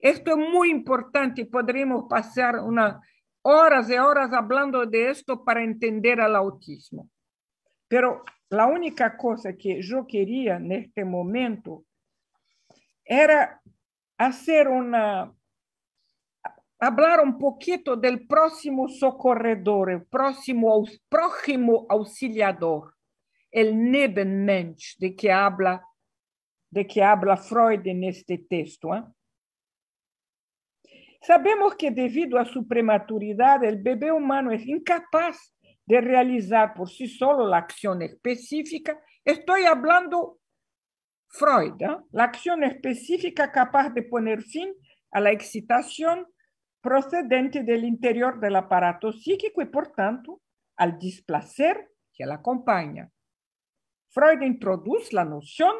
Esto es muy importante y podríamos pasar unas horas y horas hablando de esto para entender al autismo. Pero la única cosa que yo quería en este momento era hacer una hablar un poquito del próximo socorredor, el próximo, auxiliador, el Nebenmensch, de que habla, de que habla Freud en este texto. ¿eh? Sabemos que debido a su prematuridad, el bebé humano es incapaz de realizar por sí solo la acción específica. Estoy hablando Freud, ¿eh? la acción específica capaz de poner fin a la excitación procedente del interior del aparato psíquico y, por tanto, al displacer que la acompaña. Freud introduce la noción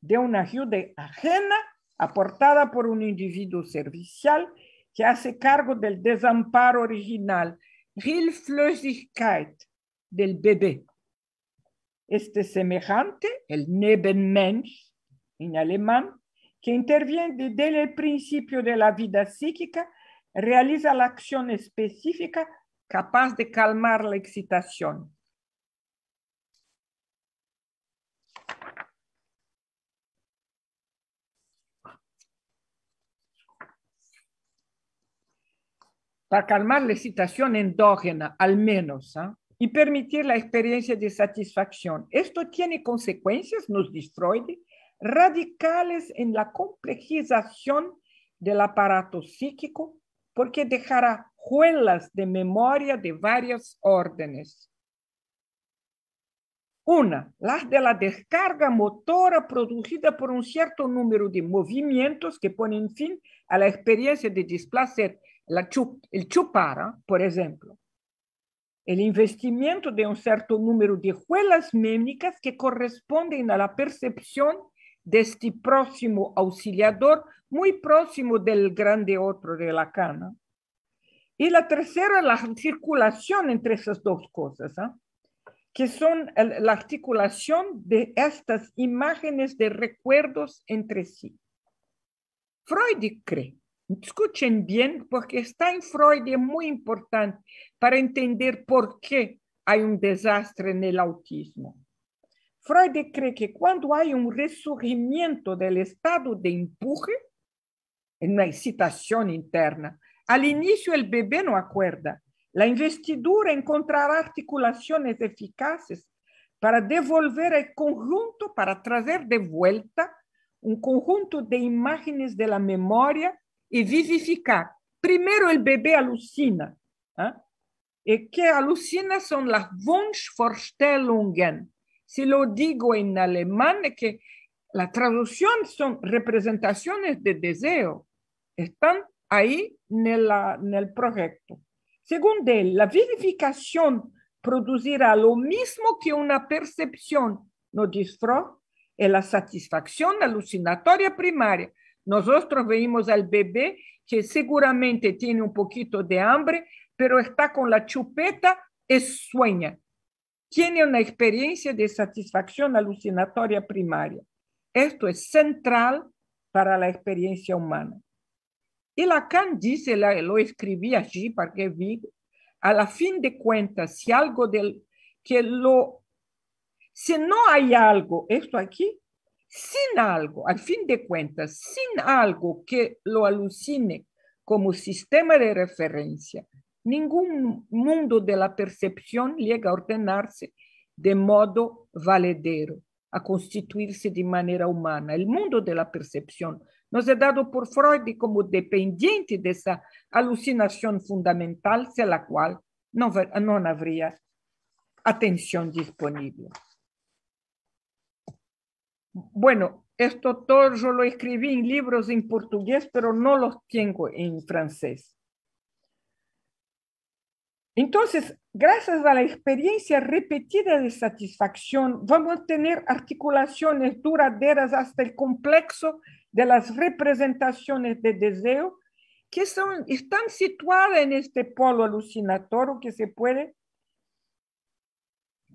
de una ayuda ajena aportada por un individuo servicial que hace cargo del desamparo original, Hilflosigkeit del bebé. Este semejante, el Nebenmensch en alemán, que interviene desde el principio de la vida psíquica realiza la acción específica capaz de calmar la excitación. Para calmar la excitación endógena, al menos, ¿ah? y permitir la experiencia de satisfacción. Esto tiene consecuencias, nos Freud, radicales en la complejización del aparato psíquico porque dejará juelas de memoria de varias órdenes. Una, las de la descarga motora producida por un cierto número de movimientos que ponen fin a la experiencia de displacer el chupara, por ejemplo. El investimiento de un cierto número de huellas mémicas que corresponden a la percepción de este próximo auxiliador muy próximo del grande otro de la cana. Y la tercera, la circulación entre esas dos cosas, ¿ah? que son la articulación de estas imágenes de recuerdos entre sí. Freud cree, escuchen bien, porque está en Freud es muy importante para entender por qué hay un desastre en el autismo. Freud cree que cuando hay un resurgimiento del estado de empuje, en una excitación interna. Al inicio el bebé no acuerda. La investidura encontrará articulaciones eficaces para devolver el conjunto, para traer de vuelta un conjunto de imágenes de la memoria y vivificar. Primero el bebé alucina. ¿ah? ¿eh? Y que alucina son las Wunschvorstellungen. Si lo digo en alemán, es que la traducción son representaciones de deseo están ahí en el proyecto. Según él, la vivificación producirá lo mismo que una percepción. no disfro, es la satisfacción alucinatoria primaria. Nosotros vemos al bebé que seguramente tiene un poquito de hambre, pero está con la chupeta es sueña. Tiene una experiencia de satisfacción alucinatoria primaria. Esto es central para la experiencia humana. Y Lacan dice, lo escribí allí porque que vi, a la fin de cuentas, si algo del que lo, si no hay algo, esto aquí, sin algo, al fin de cuentas, sin algo que lo alucine como sistema de referencia, ningún mundo de la percepción llega a ordenarse de modo valedero, a constituirse de manera humana. El mundo de la percepción nos he dado por Freud como dependiente de esa alucinación fundamental, sin la cual no no atención disponible. Bueno, esto todo yo lo escribí en libros en portugués, pero no los tengo en francés. Entonces, gracias a la experiencia repetida de satisfacción, vamos a tener articulaciones duraderas hasta el complejo de las representaciones de deseo que son, están situadas en este polo alucinatorio que se puede.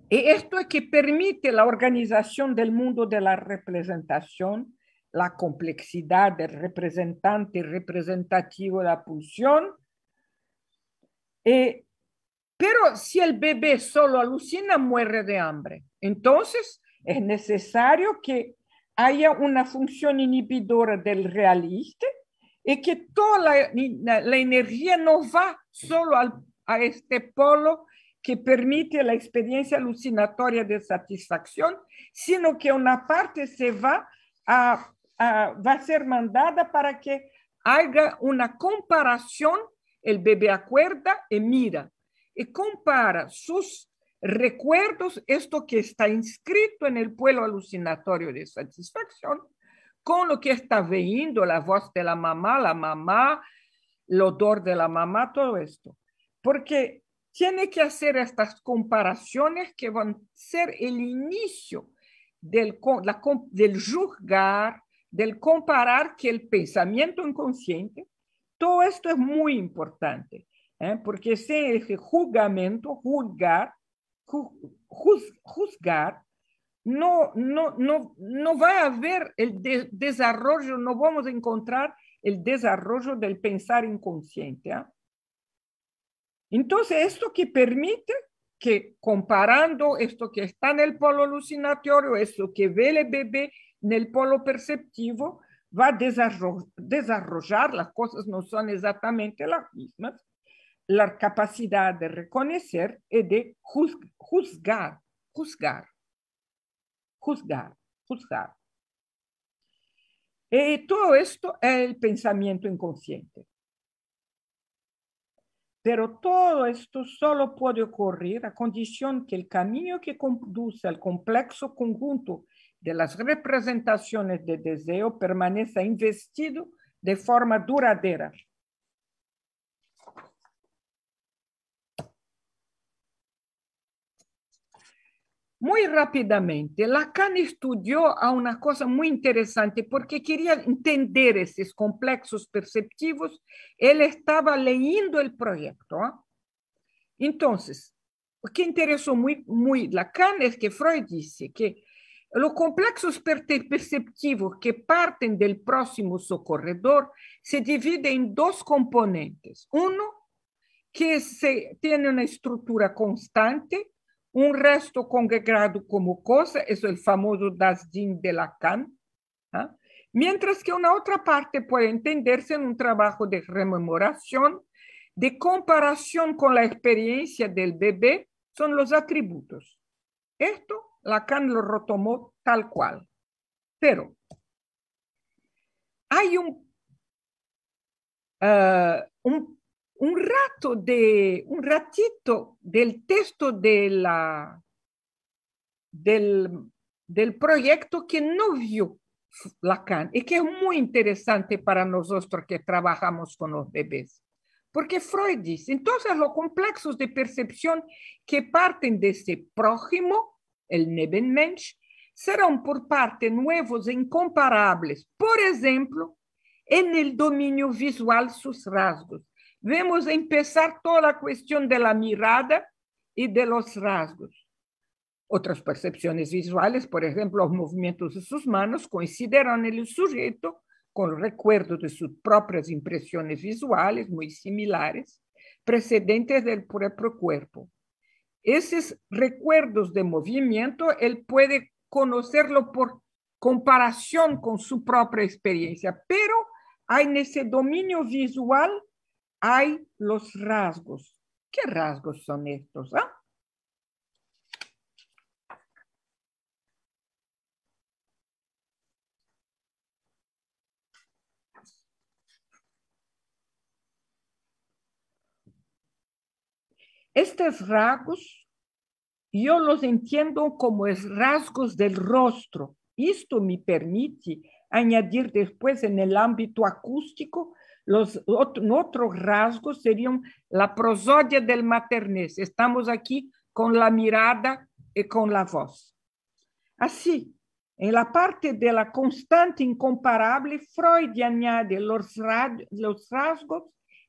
Y esto es que permite la organización del mundo de la representación, la complejidad del representante representativo de la pulsión. Eh, pero si el bebé solo alucina, muere de hambre. Entonces es necesario que haya una función inhibidora del realista y que toda la, energía no va solo a este polo que permite la experiencia alucinatoria de satisfacción, sino que una parte se va a, va a ser mandada para que haga una comparación, el bebé acuerda y mira, y compara sus recuerdos, esto que está inscrito en el pueblo alucinatorio de satisfacción, con lo que está viendo, la voz de la mamá, la mamá, el odor de la mamá, todo esto. Porque tiene que hacer estas comparaciones que van a ser el inicio del, del juzgar, del comparar que el pensamiento inconsciente, todo esto es muy importante, ¿eh? porque ese juzgamiento, juzgar, juzgar, no, no, no, no va a haber el desarrollo, no vamos a encontrar el desarrollo del pensar inconsciente. ¿ah? Entonces, esto que permite que comparando esto que está en el polo alucinatorio, esto que ve el bebé en el polo perceptivo, va a desarrollar las cosas no son exactamente las mismas, la capacidad de reconocer y de juzgar, juzgar, juzgar, juzgar. Y eh, todo esto es el pensamiento inconsciente. Pero todo esto solo puede ocurrir a condición que el camino que conduce al complejo conjunto de las representaciones de deseo permanezca investido de forma duradera Muy rápidamente, Lacan estudió a una cosa muy interesante porque quería entender esos complejos perceptivos. Él estaba leyendo el proyecto. ¿ah? Entonces, lo que interesó muy, muy Lacan es que Freud dice que los complejos perceptivos que parten del próximo socorredor se dividen en dos componentes. Uno, que se, tiene una estructura constante un resto congregado como cosa, es el famoso Das de Lacan, ¿ah? mientras que una otra parte puede entenderse en un trabajo de rememoración, de comparación con la experiencia del bebé, son los atributos. Esto Lacan lo retomó tal cual, pero hay un, eh, un un rato de, un ratito del texto de del, del proyecto que no vio Lacan y que es muy interesante para nosotros que trabajamos con los bebés. Porque Freud dice, entonces los complejos de percepción que parten de ese prójimo, el Nebenmensch, serán por parte nuevos e incomparables, por ejemplo, en el dominio visual sus rasgos, vemos empezar toda la cuestión de la mirada y de los rasgos. Otras percepciones visuales, por ejemplo, los movimientos de sus manos, consideran el sujeto con recuerdos de sus propias impresiones visuales muy similares, precedentes del propio cuerpo. Esos recuerdos de movimiento él puede conocerlo por comparación con su propia experiencia, pero hay en ese dominio visual hay los rasgos. ¿Qué rasgos son estos? Ah? Estos rasgos yo los entiendo como rasgos del rostro. Esto me permite añadir después en el ámbito acústico los otro, rasgos serían la prosodia del maternés. Estamos aquí con la mirada y eh, con la voz. Así, en la parte de la constante incomparable, Freud añade los, rasgos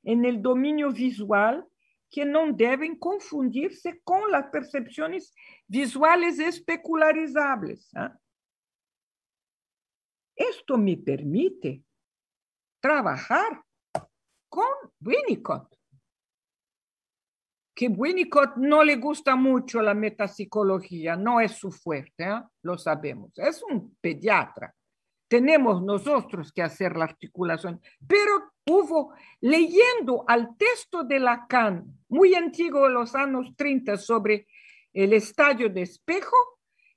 en el dominio visual que no deben confundirse con las percepciones visuales especularizables. ¿ah? Esto me permite trabajar con Winnicott. Que Winnicott no le gusta mucho la metapsicología, no es su fuerte, ¿eh? lo sabemos. Es un pediatra. Tenemos nosotros que hacer la articulación. Pero hubo, leyendo al texto de Lacan, muy antiguo de los años 30, sobre el estadio de espejo,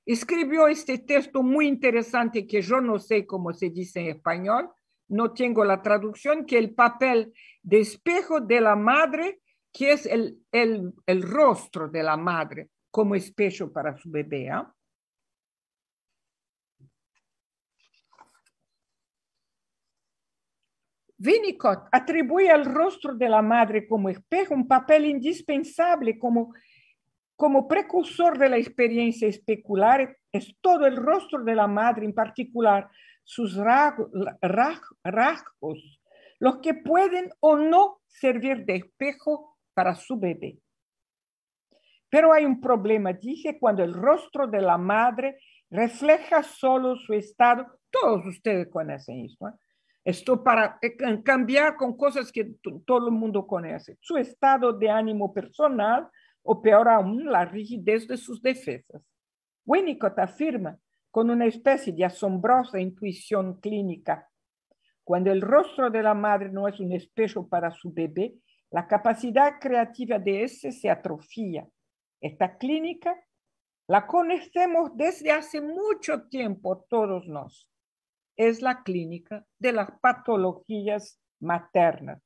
escribió este texto muy interesante que yo no sé cómo se dice en español, no tengo la traducción, que el papel de espejo de la madre, que es el, el, el rostro de la madre como espejo para su bebé. ¿ah? Winnicott atribuye al rostro de la madre como espejo un papel indispensable como, como precursor de la experiencia especular. Es todo el rostro de la madre en particular, sus rasgos, los que pueden o no servir de espejo para su bebé. Pero hay un problema, dije, cuando el rostro de la madre refleja solo su estado. Todos ustedes conocen esto. ¿eh? Esto para eh, cambiar con cosas que todo el mundo conoce. Su estado de ánimo personal o peor aún, la rigidez de sus defensas. Winnicott afirma con una especie de asombrosa intuición clínica. Cuando el rostro de la madre no es un espejo para su bebé, la capacidad creativa de ese se atrofia. Esta clínica la conocemos desde hace mucho tiempo todos nos. Es la clínica de las patologías maternas.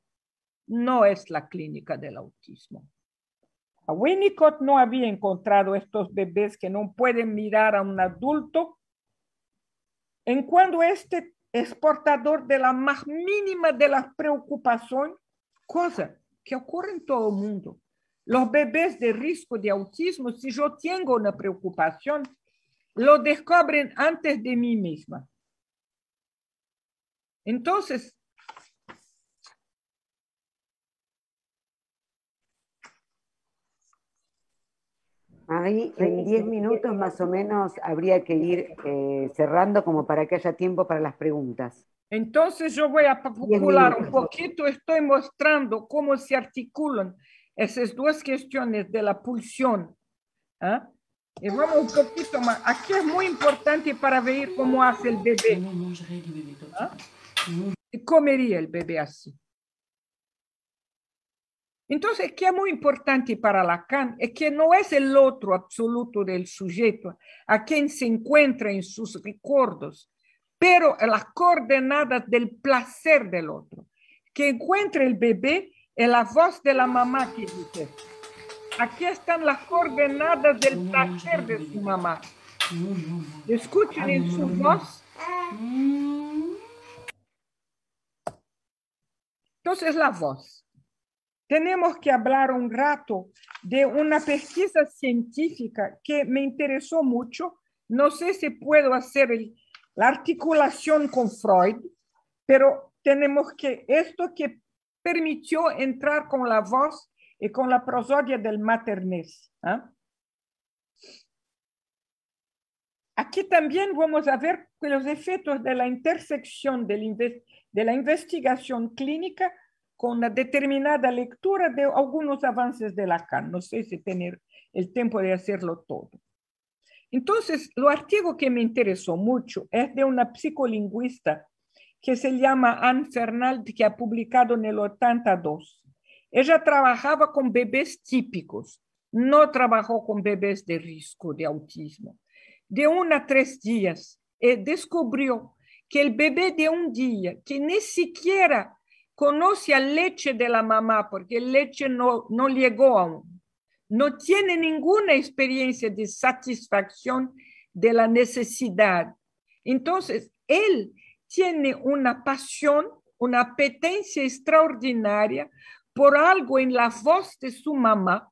No es la clínica del autismo. A Winnicott no había encontrado estos bebés que no pueden mirar a un adulto en cuando este exportador de la más mínima de las preocupaciones, cosa que ocurre en todo el mundo. Los bebés de riesgo de autismo, si yo tengo una preocupación, lo descubren antes de mí misma. Entonces, Ahí en 10 minutos más o menos habría que ir eh, cerrando como para que haya tiempo para las preguntas. Entonces yo voy a popular un poquito, estoy mostrando cómo se articulan esas dos cuestiones de la pulsión. ¿ah? Y vamos un poquito más. Aquí es muy importante para ver cómo hace el bebé. ¿Cómo ¿Ah? Y comería el bebé así. Entonces, que es muy importante para Lacan es que no es el otro absoluto del sujeto a quien se encuentra en sus recuerdos, pero las coordenadas del placer del otro. Que encuentra el bebé en la voz de la mamá que dice, aquí están las coordenadas del placer de su mamá. Escuchen en su voz. Entonces la voz tenemos que hablar un rato de una pesquisa científica que me interesó mucho. No sé si puedo hacer la articulación con Freud, pero tenemos que esto que permitió entrar con la voz y con la prosodia del maternés. ¿ah? Aquí también vamos a ver los efectos de la intersección de la investigación clínica con una determinada lectura de algunos avances de Lacan. No sé si tener el tiempo de hacerlo todo. Entonces, lo artículo que me interesó mucho es de una psicolingüista que se llama Anne Fernald, que ha publicado en el 82. Ella trabajaba con bebés típicos, no trabajó con bebés de riesgo de autismo. De uno a tres días, eh, descubrió que el bebé de un día, que ni siquiera conoce la leche de la mamá, porque leche no, no llegó aún. No tiene ninguna experiencia de satisfacción de la necesidad. Entonces, él tiene una pasión, una apetencia extraordinaria por algo en la voz de su mamá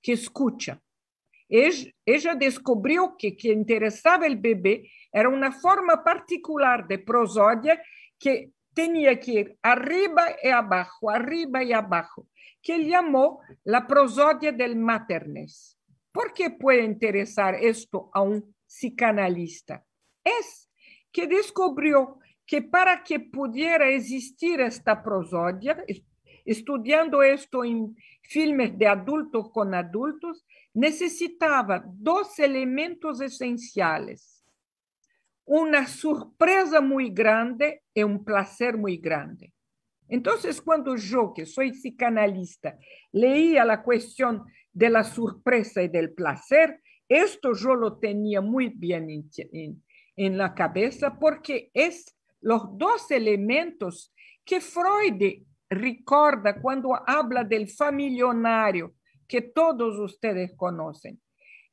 que escucha. Ella, ella descubrió que que interesaba el bebé era una forma particular de prosodia que tenía que ir arriba y abajo, arriba y abajo, que llamó la prosodia del maternés. ¿Por qué puede interesar esto a un psicanalista? Es que descubrió que para que pudiera existir esta prosodia, estudiando esto en filmes de adultos con adultos, necesitaba dos elementos esenciales una sorpresa muy grande y un placer muy grande. Entonces, cuando yo, que soy psicanalista, leía la cuestión de la sorpresa y del placer, esto yo lo tenía muy bien en, la cabeza porque es los dos elementos que Freud recuerda cuando habla del familionario que todos ustedes conocen.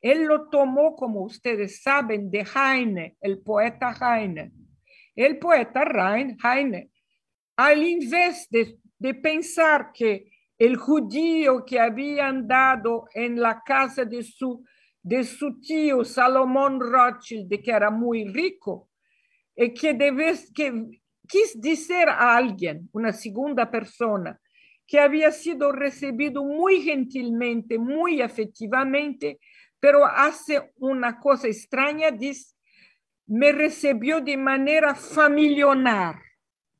Él lo tomó, como ustedes saben, de Heine, el poeta Heine. El poeta Heine, al invés de, pensar que el judío que había andado en la casa de su, de su tío Salomón Rothschild, que era muy rico, y eh, que, debes, que quis decir a alguien, una segunda persona, que había sido recibido muy gentilmente, muy afectivamente, pero hace una cosa extraña, dice, me recibió de manera familiar.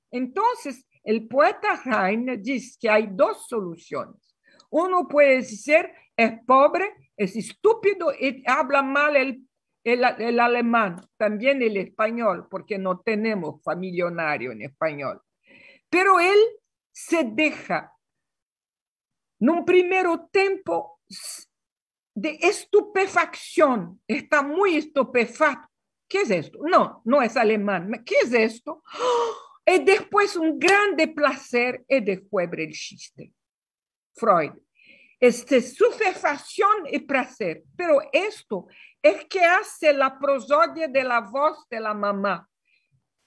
Entonces, el poeta Heine dice que hay dos soluciones. Uno puede ser, es pobre, es estúpido y habla mal el, el, alemán, también el español, porque no tenemos familionario en español. Pero él se deja, en un primer tiempo, de estupefacción. Está muy estupefacto. ¿Qué es esto? No, no es alemán. ¿Qué es esto? Y ¡Oh! después un grande placer y descubre el chiste. Freud. Este estupefacción y placer. Pero esto es que hace la prosodia de la voz de la mamá.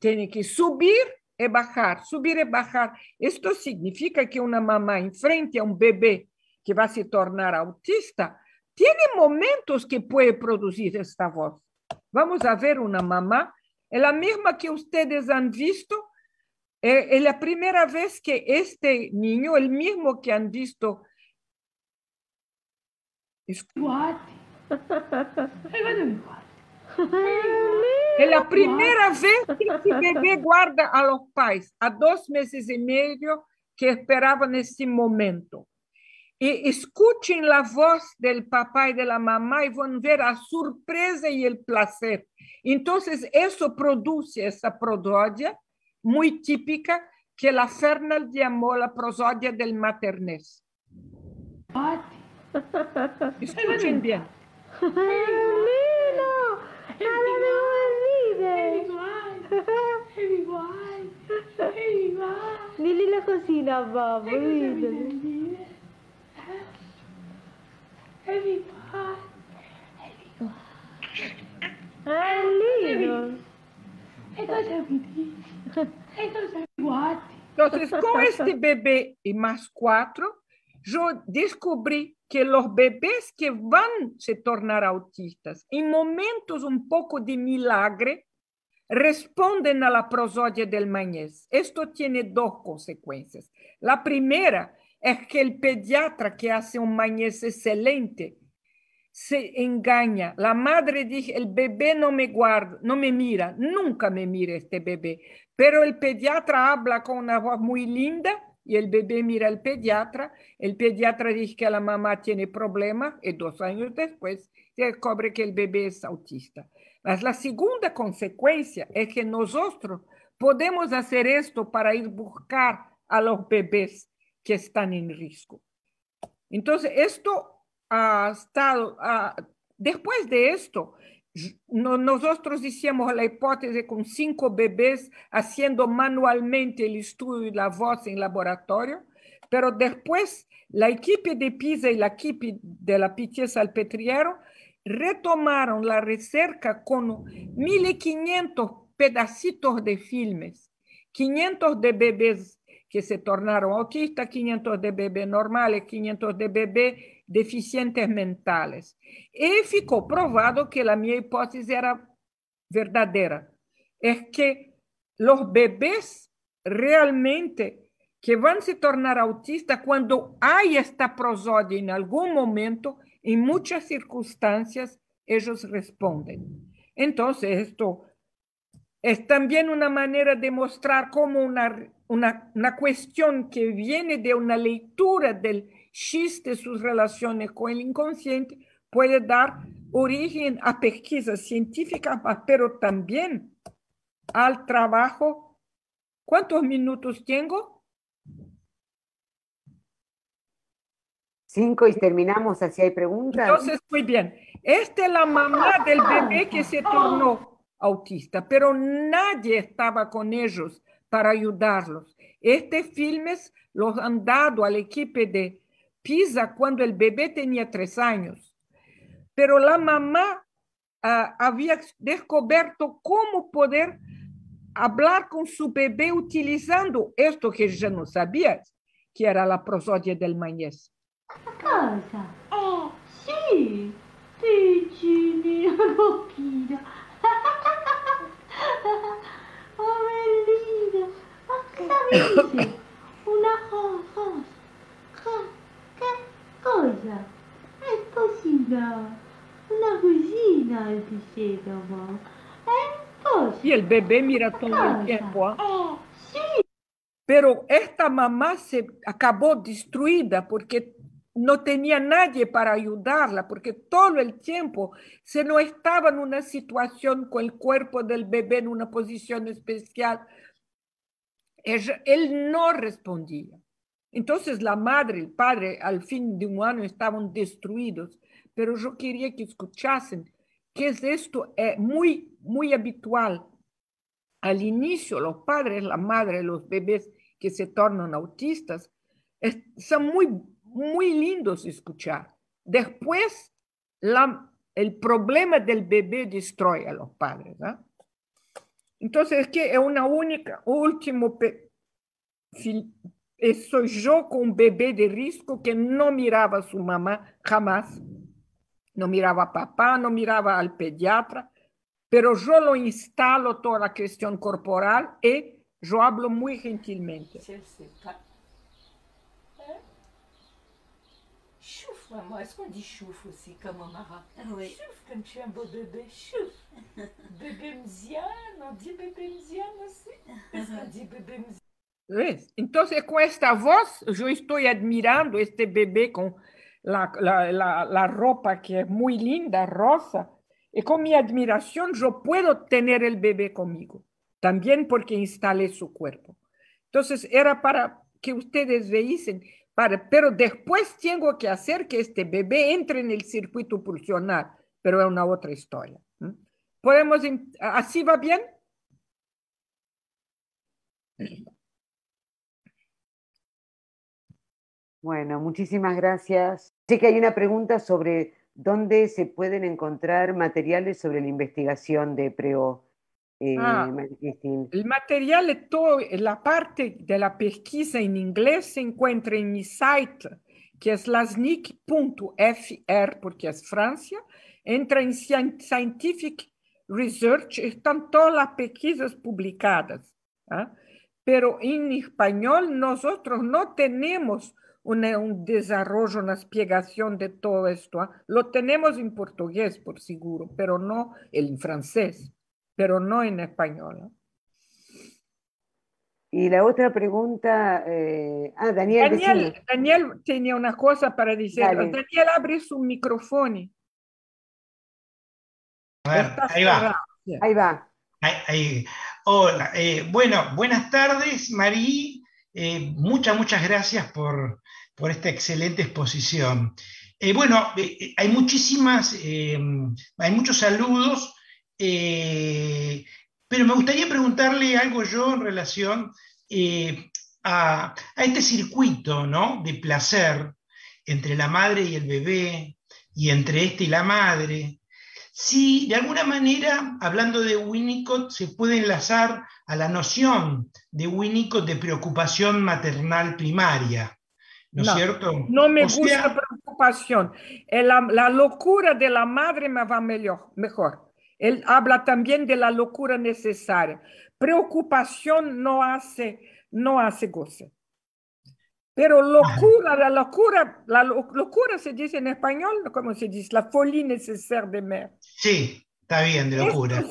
Tiene que subir y bajar, subir y bajar. Esto significa que una mamá enfrente a un bebé que va a se tornar autista tiene momentos que puede producir esta voz. Vamos a ver una mamá, es la misma que ustedes han visto, eh, es la primera vez que este niño, el mismo que han visto. Es... Es la primera vez que este bebé guarda a los pais, a dos meses y medio que esperaban ese momento escuchen la voz del papá y de la mamá y van a ver la sorpresa y el placer. Entonces, eso produce esa prosodia muy típica que la Fernal llamó la prosodia del maternés. Escuchen bien. Lili la cocina, babbo. Entonces, con este bebé y más cuatro, yo descubrí que los bebés que van se tornar autistas, en momentos un poco de milagre, responden a la prosodia del mañez. Esto tiene dos consecuencias. La primera es que el pediatra que hace un mañez excelente se engaña. La madre dice, el bebé no me guarda, no me mira, nunca me mira este bebé. Pero el pediatra habla con una voz muy linda y el bebé mira al pediatra. El pediatra dice que la mamá tiene problemas y dos años después se descubre que el bebé es autista. Mas la segunda consecuencia es que nosotros podemos hacer esto para ir buscar a los bebés están en riesgo. Entonces, esto ha estado, después de esto, nosotros hicimos la hipótesis con cinco bebés haciendo manualmente el estudio y la voz en laboratorio, pero después la equipe de PISA y la equipe de la Pitié Salpetriero retomaron la recerca con 1.500 pedacitos de filmes, 500 de bebés que se tornaron autistas, 500 de bebés normales, 500 de bebés deficientes mentales. Y ficou provado que la mi hipótesis era verdadera. Es que los bebés realmente que van a se tornar autistas cuando hay esta prosodia en algún momento, en muchas circunstancias, ellos responden. Entonces, esto es también una manera de mostrar cómo una una, cuestión que viene de una lectura del X sus relaciones con el inconsciente puede dar origen a pesquisas científicas, pero también al trabajo. ¿Cuántos minutos tengo? Cinco y terminamos, así hay preguntas. Entonces, muy bien. Esta es la mamá del bebé que se tornó autista, pero nadie estaba con ellos para ajudá-los. Estes filmes los han dado al equipo de Pisa cuando el bebé tenía tres años, pero la mamá uh, había descubierto cómo poder hablar con su bebé utilizando esto que ya no sabía, que era la prosodia del mañez. Cosa? Eh, sí, Virginia, Una cosa. ¿Qué cosa? Es cocina. Una cocina mamá, Es cosa. Y el bebé mira todo el tiempo. ¿ah? Eh, Pero esta mamá se acabó destruida porque no tenía nadie para ayudarla porque todo el tiempo se no estaba en una situación con el cuerpo del bebé en una posición especial él no respondía. Entonces la madre, y el padre, al fin de un año estaban destruidos, pero yo quería que escuchasen que esto es eh, muy, muy habitual. Al inicio, los padres, la madre, los bebés que se tornan autistas, son muy, muy lindos escuchar. Después, el problema del bebé destruye a los padres. ¿ah? Entonces que es una única, último, eh, soy yo con un bebé de risco que no miraba a su mamá jamás, no miraba a papá, no miraba al pediatra, pero yo lo instalo toda la cuestión corporal y yo hablo muy gentilmente. Sí, sí, bueno est-ce qu'on dit chouf aussi, comme en arabe Oui. Chouf, comme un beau bébé, chouf. bébé mziane, on dit bébé mziane aussi Est-ce qu'on dit bébé Entonces, con esta voz, yo estoy admirando este bebé con la, la, la, la ropa que es muy linda, rosa. Y con mi admiración, yo puedo tener el bebé conmigo, también porque instalé su cuerpo. Entonces, era para que ustedes veisen pero después tengo que hacer que este bebé entre en el circuito pulsional, pero es una otra historia. ¿Podemos, así va bien? Bueno, muchísimas gracias. Sé que hay una pregunta sobre dónde se pueden encontrar materiales sobre la investigación de PREO ah, eh, el material todo, la parte de la pesquisa en inglés se encuentra en mi site, que es lasnic.fr, porque es Francia. Entra en Scientific Research, están todas las pesquisas publicadas. ¿ah? Pero en español nosotros no tenemos un desarrollo, una explicación de todo esto. ¿ah? Lo tenemos en portugués, por seguro, pero no en francés pero no en español. Y la otra pregunta, eh, ah, Daniel. Daniel, tenía unas cosas para decir. Daniel, abre su micrófono. A ver, ahí va. Ahí va. Hola, eh, bueno, buenas tardes, Marí. Eh, muchas, muchas gracias por, por esta excelente exposición. bueno, hay muchísimas, hay muchos saludos. Eh, pero me gustaría preguntarle algo yo en relación eh, a, este circuito ¿no? de placer entre la madre y el bebé, y entre este y la madre, si de alguna manera, hablando de Winnicott, se puede enlazar a la noción de Winnicott de preocupación maternal primaria. ¿No, cierto? No me gusta preocupación. Eh, la, la, locura de la madre me va mejor. mejor. Él habla también de la locura necesaria. Preocupación no hace, no hace goce. Pero locura, la locura, la locura se dice en español, ¿cómo se dice? La folie nécessaire de mer. Sí, está bien, de locura.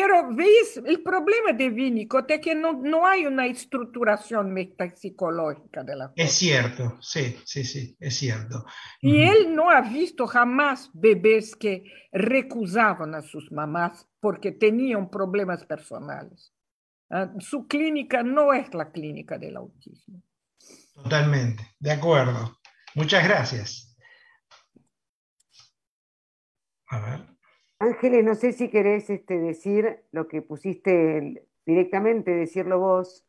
Pero veis, el problema de Vinicote es que no, hay una estructuración metapsicológica. de la Es cierto, sí, sí, sí, es cierto. Y él no ha visto jamás bebés que recusaban a sus mamás porque tenían problemas personales. Ah, su clínica no es la clínica del autismo. Totalmente, de acuerdo. Muchas gracias. A ver. Ángeles, no sé si querés este, decir lo que pusiste directamente, decirlo vos.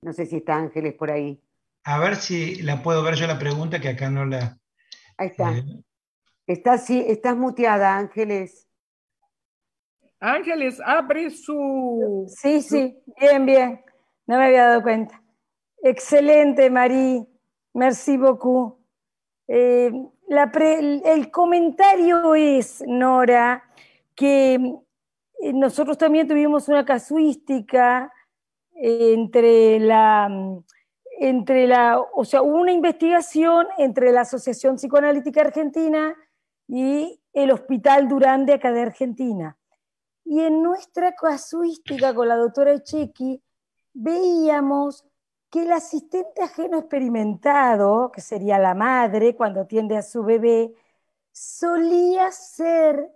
No sé si está Ángeles por ahí. A ver si la puedo ver yo la pregunta que acá no la. Ahí está. Eh, está, Estás, sí, estás muteada, Ángeles. Ángeles, abre su. Sí, sí, bien, bien. No me había dado cuenta. Excelente, Marí. Merci beaucoup. Eh, el comentario es, Nora, que eh, nosotros también tuvimos una casuística entre la, entre la, o sea, hubo una investigación entre la Asociación Psicoanalítica Argentina y el Hospital Durán de acá Argentina. Y en nuestra casuística con la doctora Echequi veíamos que el asistente ajeno experimentado, que sería la madre cuando atiende a su bebé, solía ser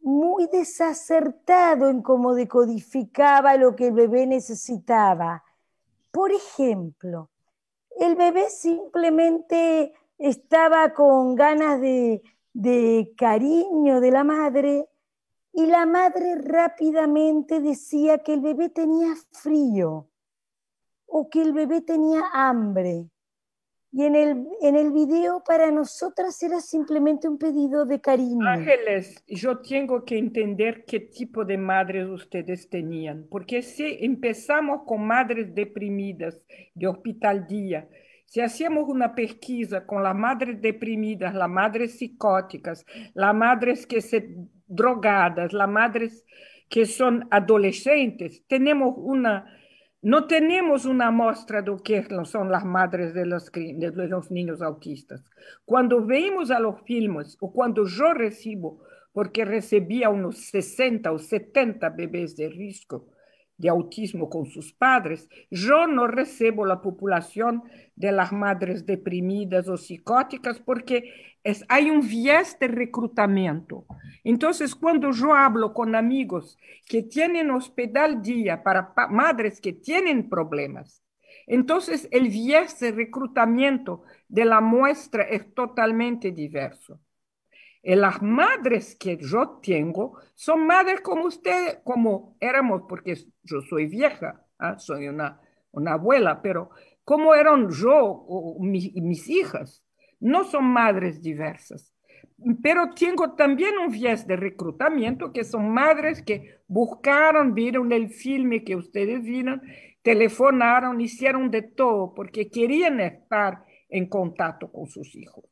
muy desacertado en cómo decodificaba lo que el bebé necesitaba. Por ejemplo, el bebé simplemente estaba con ganas de, de cariño de la madre y la madre rápidamente decía que el bebé tenía frío o que el bebé tenía hambre. Y en el, en el video para nosotras era simplemente un pedido de cariño. Ángeles, yo tengo que entender qué tipo de madres ustedes tenían, porque si empezamos con madres deprimidas de hospital día, si hacemos una pesquisa con las madres deprimidas, las madres psicóticas, las madres que se drogadas, las madres que son adolescentes, tenemos una no tenemos una muestra de lo que son las madres de los, niños autistas. Cuando vemos a los filmes o cuando yo recibo, porque recibía unos 60 o 70 bebés de riesgo, de autismo con sus padres, yo no recibo la población de las madres deprimidas o psicóticas porque es, hay un viés de reclutamiento. Entonces, cuando yo hablo con amigos que tienen hospital día para madres que tienen problemas, entonces el viés de reclutamiento de la muestra es totalmente diverso. Eh, las madres que yo tengo son madres como ustedes, como éramos, porque yo soy vieja, ¿ah? soy una, una abuela, pero como eran yo y mis hijas, no son madres diversas. Pero tengo también un viés de reclutamiento que son madres que buscaron, vieron el filme que ustedes vieron, telefonaron, hicieron de todo porque querían estar en contacto con sus hijos.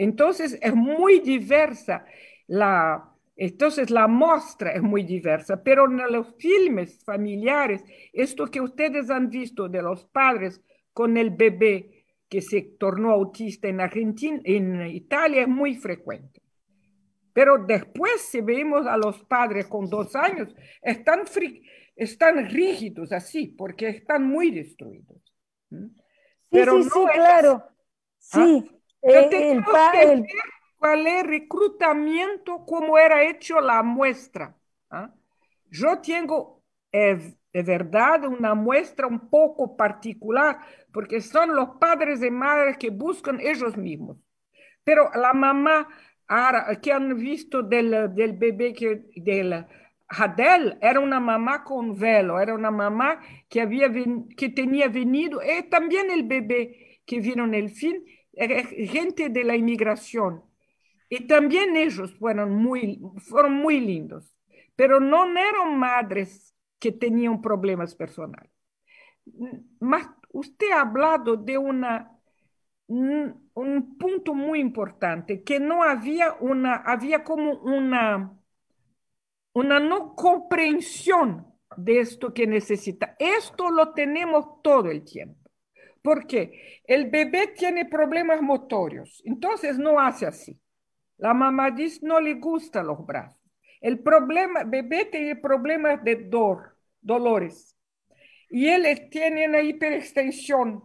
Entonces es muy diversa la... Entonces la muestra es muy diversa, pero en los filmes familiares, esto que ustedes han visto de los padres con el bebé que se tornó autista en Argentina, en Italia es muy frecuente. Pero después, si vemos a los padres con dos años, están, están rígidos así, porque están muy destruidos. ¿Mm? Pero sí, sí, claro. Sí, ¿Ah? Yo tengo que ver cuál es el reclutamiento, cómo era hecho la muestra. ¿ah? Yo tengo, eh, de verdad, una muestra un poco particular, porque son los padres y madres que buscan ellos mismos. Pero la mamá que han visto del, del bebé, que, del Hadel, era una mamá con velo, era una mamá que, había, que tenía venido, y eh, también el bebé que vino en el fin, eh, gente de la inmigración. Y también ellos fueron muy, fueron muy lindos, pero no eran madres que tenían problemas personales. Mas usted ha hablado de una, un punto muy importante, que no había una, había como una, una no comprensión de esto que necesita. Esto lo tenemos todo el tiempo. Porque el bebé tiene problemas motorios, entonces no hace así. La mamá dice no le gustan los brazos. El problema, bebé tiene problemas de dolor, dolores. Y él tiene una hiperextensión.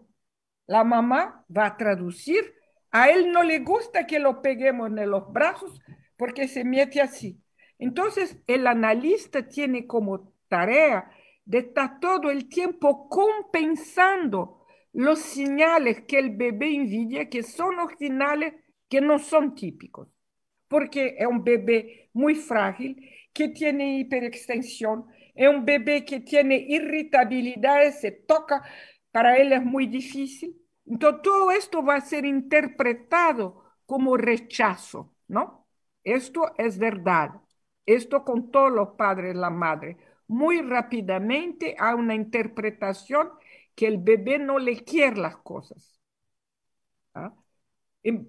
La mamá va a traducir. A él no le gusta que lo peguemos en los brazos porque se mete así. Entonces, el analista tiene como tarea de estar todo el tiempo compensando los señales que el bebé envidia que son originales, que no son típicos, porque es un bebé muy frágil, que tiene hiperextensión, es un bebé que tiene irritabilidad, se toca, para él es muy difícil. Entonces, todo esto va a ser interpretado como rechazo, ¿no? Esto es verdad. Esto con todos los padres, la madre. Muy rápidamente hay una interpretación que el bebé no le quiere las cosas. ¿ah? Em,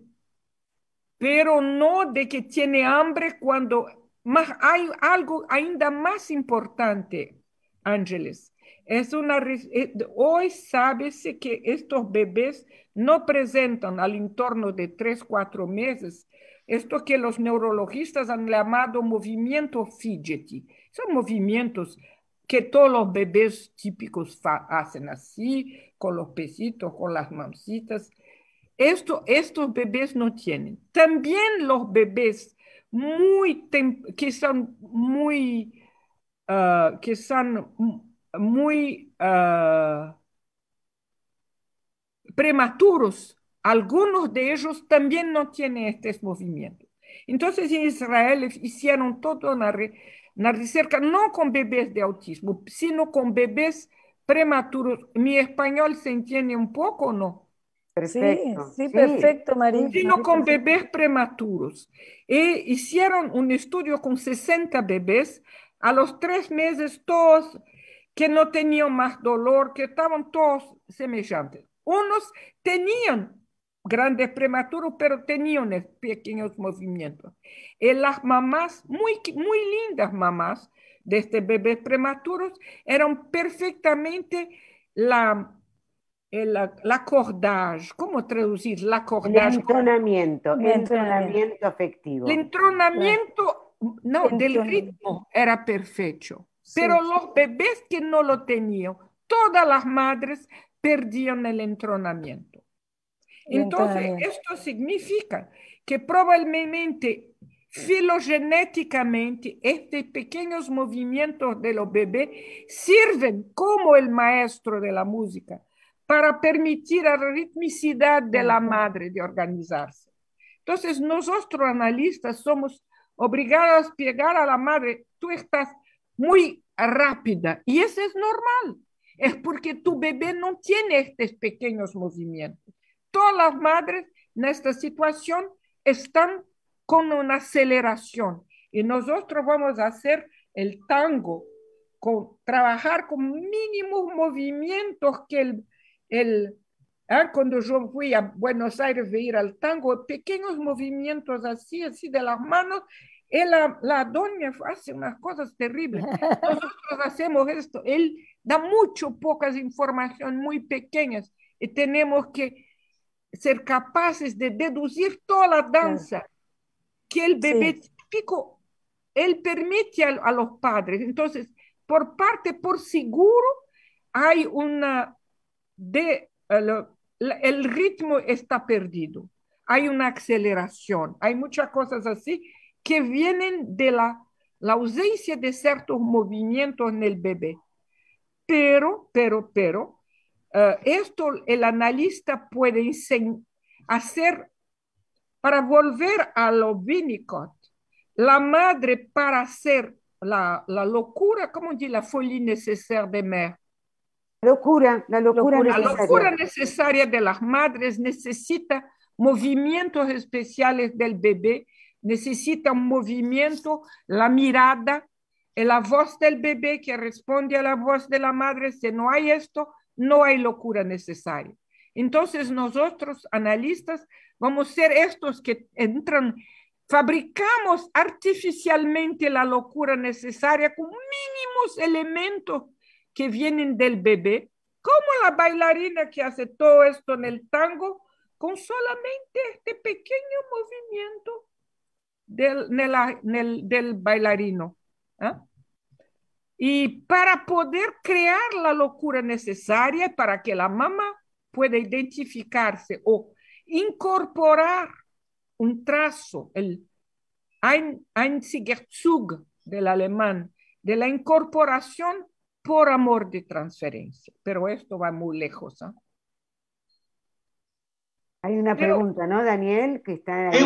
pero no de que tiene hambre cuando más hay algo ainda más importante, Ángeles. Es una, eh, hoy sabe que estos bebés no presentan al entorno de tres, cuatro meses esto que los neurologistas han llamado movimiento fidgety. Son movimientos que todos los bebés típicos hacen así, con los pesitos, con las mamcitas. Esto, estos bebés no tienen. También los bebés muy que son muy, ah, que son muy ah, prematuros, algunos de ellos también no tienen estos movimientos. Entonces en Israel hicieron toda una... Re no con bebés de autismo, sino con bebés prematuros. ¿Mi español se entiende un poco o no? Perfecto. Sí, sí, perfecto, María. Sino con bebés prematuros. E hicieron un estudio con 60 bebés. A los tres meses, todos que no tenían más dolor, que estaban todos semejantes. Unos tenían grandes prematuros, pero tenían pequeños movimientos. Y eh, las mamás, muy, muy lindas mamás de estos bebés prematuros, eran perfectamente la, el, eh, ¿cómo traducir? La cordaje. El entronamiento, entronamiento afectivo. El entronamiento, no, del ritmo era perfecto. pero los bebés que no lo tenían, todas las madres perdían el entronamiento. Entonces, esto significa que probablemente filogenéticamente estos pequeños movimientos de los bebés sirven como el maestro de la música para permitir la ritmicidad de la madre de organizarse. Entonces, nosotros analistas somos obligados a pegar a la madre, tú estás muy rápida y eso es normal, es porque tu bebé no tiene estos pequeños movimientos todas las madres en esta situación están con una aceleración y nosotros vamos a hacer el tango, con, trabajar con mínimos movimientos que el... el ah, Cuando yo fui a Buenos Aires a ir al tango, pequeños movimientos así, así de las manos, eh, la, la doña hace unas cosas terribles. Nosotros hacemos esto, él da mucho, pocas información, muy pequeñas, y tenemos que ser capaces de deducir toda la danza que el bebé permite a, los padres. Entonces, por parte, por seguro, hay una de eh, el, ritmo está perdido. Hay una aceleración, hay muchas cosas así que vienen de la, la ausencia de ciertos movimientos en el bebé. Pero, pero, pero, eh, esto el analista puede hacer para volver a lo Winnicott. La madre para hacer la, la locura, ¿cómo dice la folie necesaria de mer? Locura, la locura, necesaria. La locura necesaria de las madres necesita movimientos especiales del bebé, necesita un movimiento, la mirada, la voz del bebé que responde a la voz de la madre. Si no hay esto, no hay locura necesaria. Entonces nosotros, analistas, vamos a ser estos que entran, fabricamos artificialmente la locura necesaria con mínimos elementos que vienen del bebé, como la bailarina que hace todo esto en el tango, con solamente este pequeño movimiento del, del bailarino. ¿eh? Y para poder crear la locura necesaria para que la mamá pueda identificarse o incorporar un trazo, el ein, Einzigerzug del alemán, de la incorporación por amor de transferencia. Pero esto va muy lejos. ¿ah? Hay una pregunta, ¿no, Daniel? Que está hay,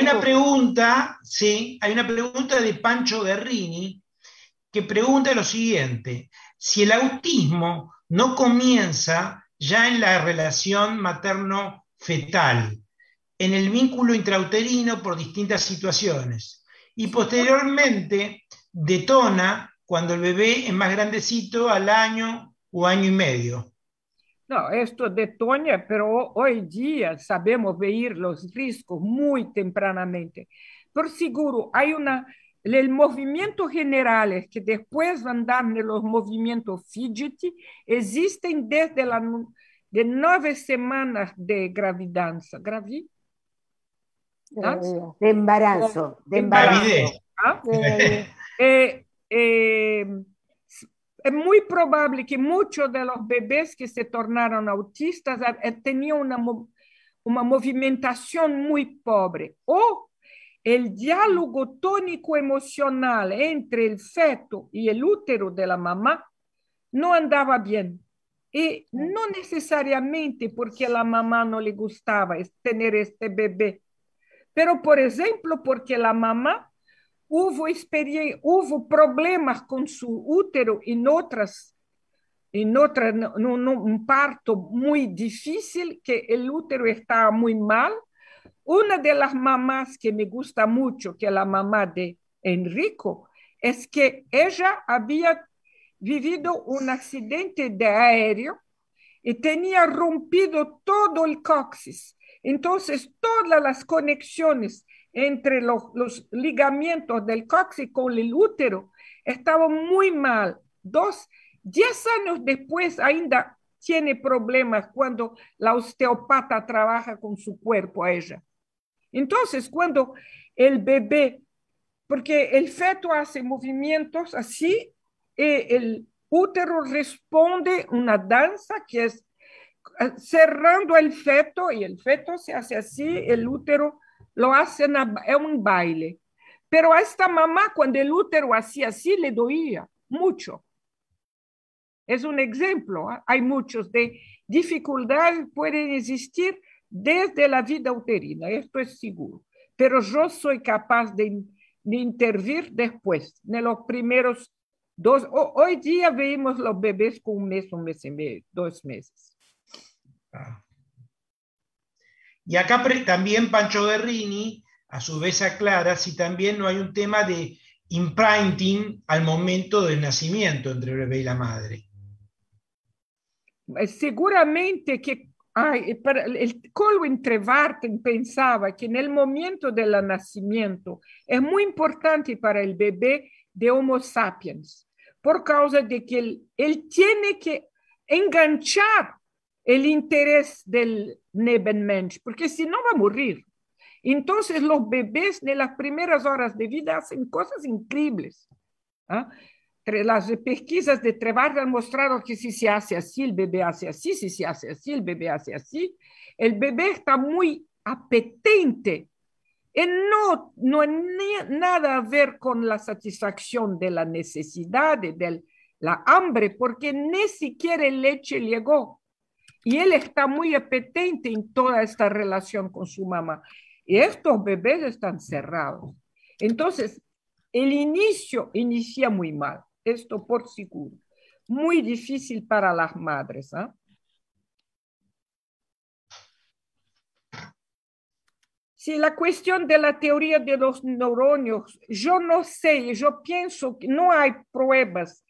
una pregunta, sí, hay una pregunta de Pancho Guerrini que pregunta lo siguiente, si el autismo no comienza ya en la relación materno-fetal, en el vínculo intrauterino por distintas situaciones, y posteriormente detona cuando el bebé es más grandecito al año o año y medio. No, esto detona, pero hoy día sabemos ver los riesgos muy tempranamente. Por seguro, hay una los movimiento generales que después van a dar los movimientos fidgety existen desde la, de nueve semanas de gravidanza. ¿Gravi? De embarazo. De embarazo. ¿Ah? Eh, eh, es muy probable que muchos de los bebés que se tornaron autistas tenían una, una movimentación muy pobre o el diálogo tónico emocional entre el feto y el útero de la mamá no andaba bien. Y no necesariamente porque a la mamá no le gustaba tener este bebé, pero por ejemplo porque la mamá hubo, hubo problemas con su útero en otras, en otra, un parto muy difícil, que el útero estaba muy mal una de las mamás que me gusta mucho, que es la mamá de Enrico, es que ella había vivido un accidente de aéreo y tenía rompido todo el coxis. Entonces, todas las conexiones entre los, ligamentos del coxis con el útero estaban muy mal. Dos, diez años después, ainda tiene problemas cuando la osteopata trabaja con su cuerpo a ella. Entonces, cuando el bebé, porque el feto hace movimientos así, eh, el útero responde una danza que es ah, cerrando el feto y el feto se hace así, el útero lo hace, es un baile. Pero a esta mamá, cuando el útero hacía así, le doía mucho. Es un ejemplo, ¿ah? hay muchos de dificultad pueden existir desde la vida uterina, esto es seguro, pero yo soy capaz de, intervir después, en los primeros dos, hoy día vemos los bebés con un mes, un mes y medio, dos meses. Ah. Y acá también Pancho Guerrini a su vez aclara si también no hay un tema de imprinting al momento del nacimiento entre el bebé y la madre. Eh, seguramente que el Colwyn Trevarten pensaba que en el momento del nacimiento es muy importante para el bebé de Homo sapiens, por causa de que él, tiene que enganchar el interés del Nebenmensch, porque si no va a morir. Entonces los bebés en las primeras horas de vida hacen cosas increíbles. ¿ah? las pesquisas de trebar han mostrado que si se hace así, el bebé hace así, si se hace así, el bebé hace así, el bebé está muy apetente. Y no, no hay nada a ver con la satisfacción de la necesidad, de la hambre, porque ni siquiera leche llegó. Y él está muy apetente en toda esta relación con su mamá. Y estos bebés están cerrados. Entonces, el inicio inicia muy mal esto por seguro. Muy difícil para las madres. ¿ah? Si la cuestión de la teoría de los neuronios, yo no sé, yo pienso que no hay pruebas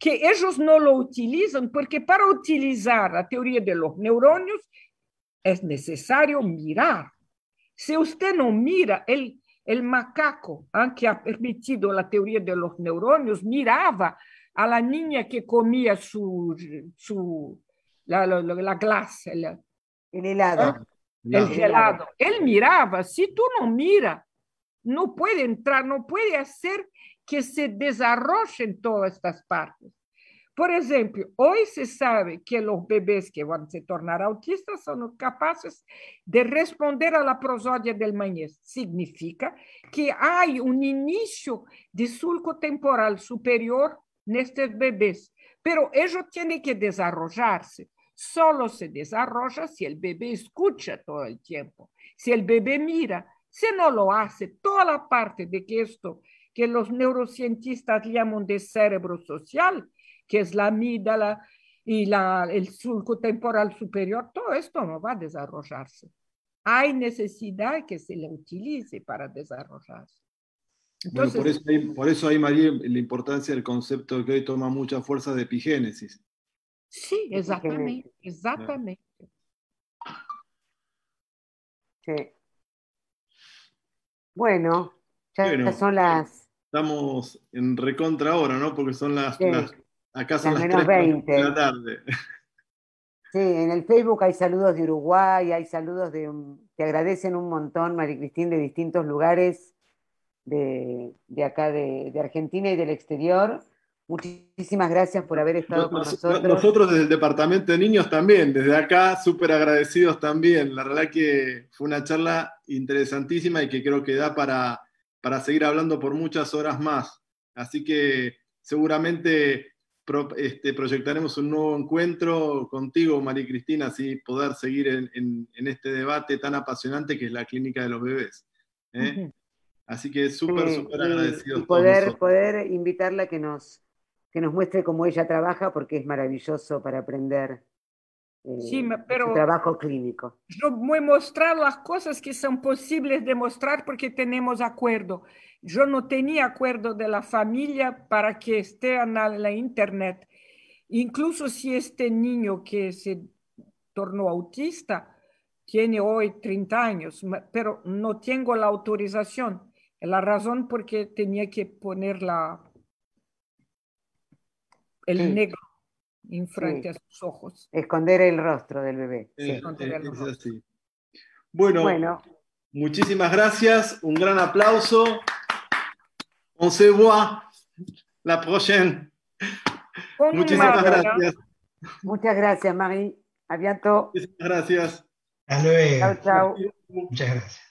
que ellos no lo utilizan, porque para utilizar la teoría de los neuronios es necesario mirar. Si usted no mira, él el macaco, aunque ah, que ha permitido la teoría de los neuronios, miraba a la niña que comía su, su la, la, ah, el helado. El helado. Él miraba, si tú no miras, no puede entrar, no puede hacer que se desarrollen todas estas partes. Por ejemplo, hoy se sabe que los bebés que a se tornar autistas son capaces de responder a la prosodia del mañez. Significa que hay un inicio de sulco temporal superior en estos bebés, pero eso tiene que desarrollarse. Solo se desarrolla si el bebé escucha todo el tiempo, si el bebé mira, si no lo hace, toda la parte de que esto que los neurocientistas llaman de cerebro social, que es la amígdala y la, el surco temporal superior, todo esto no va a desarrollarse. Hay necesidad que se le utilice para desarrollarse. por eso, hay, por eso María, la importancia del concepto que hoy toma mucha fuerza de epigénesis. Sí, exactamente, exactamente. Bueno, ya son las... Estamos en recontra ahora, ¿no? Porque son las Acá son las, menos Sí, en el Facebook hay saludos de Uruguay, hay saludos de... que agradecen un montón, María Cristín, de distintos lugares de, acá, de, Argentina y del exterior. Muchísimas gracias por haber estado con nosotros. Nosotros desde el Departamento de Niños también, desde acá súper agradecidos también. La verdad que fue una charla interesantísima y que creo que da para, para seguir hablando por muchas horas más. Así que seguramente este, proyectaremos un nuevo encuentro contigo, María Cristina, así poder seguir en, este debate tan apasionante que es la clínica de los bebés. ¿eh? Así que súper, súper agradecido. poder, poder invitarla a que nos, que nos muestre cómo ella trabaja, porque es maravilloso para aprender el eh, trabajo clínico. Yo voy a mostrar las cosas que son posibles de mostrar porque tenemos acuerdo. Yo no tenía acuerdo de la familia para que esté en la internet. Incluso si este niño que se tornó autista tiene hoy 30 años, pero no tengo la autorización. La razón porque tenía que poner la, el negro enfrente frente a sus ojos. Esconder el rostro del bebé. bueno, muchísimas gracias, un gran aplauso. On se voit la prochaine. Muy Muchísimas gracias. Muchas gracias, Marie. A bientôt. Muchísimas gracias. Hasta luego. Chao, chao. Muchas gracias.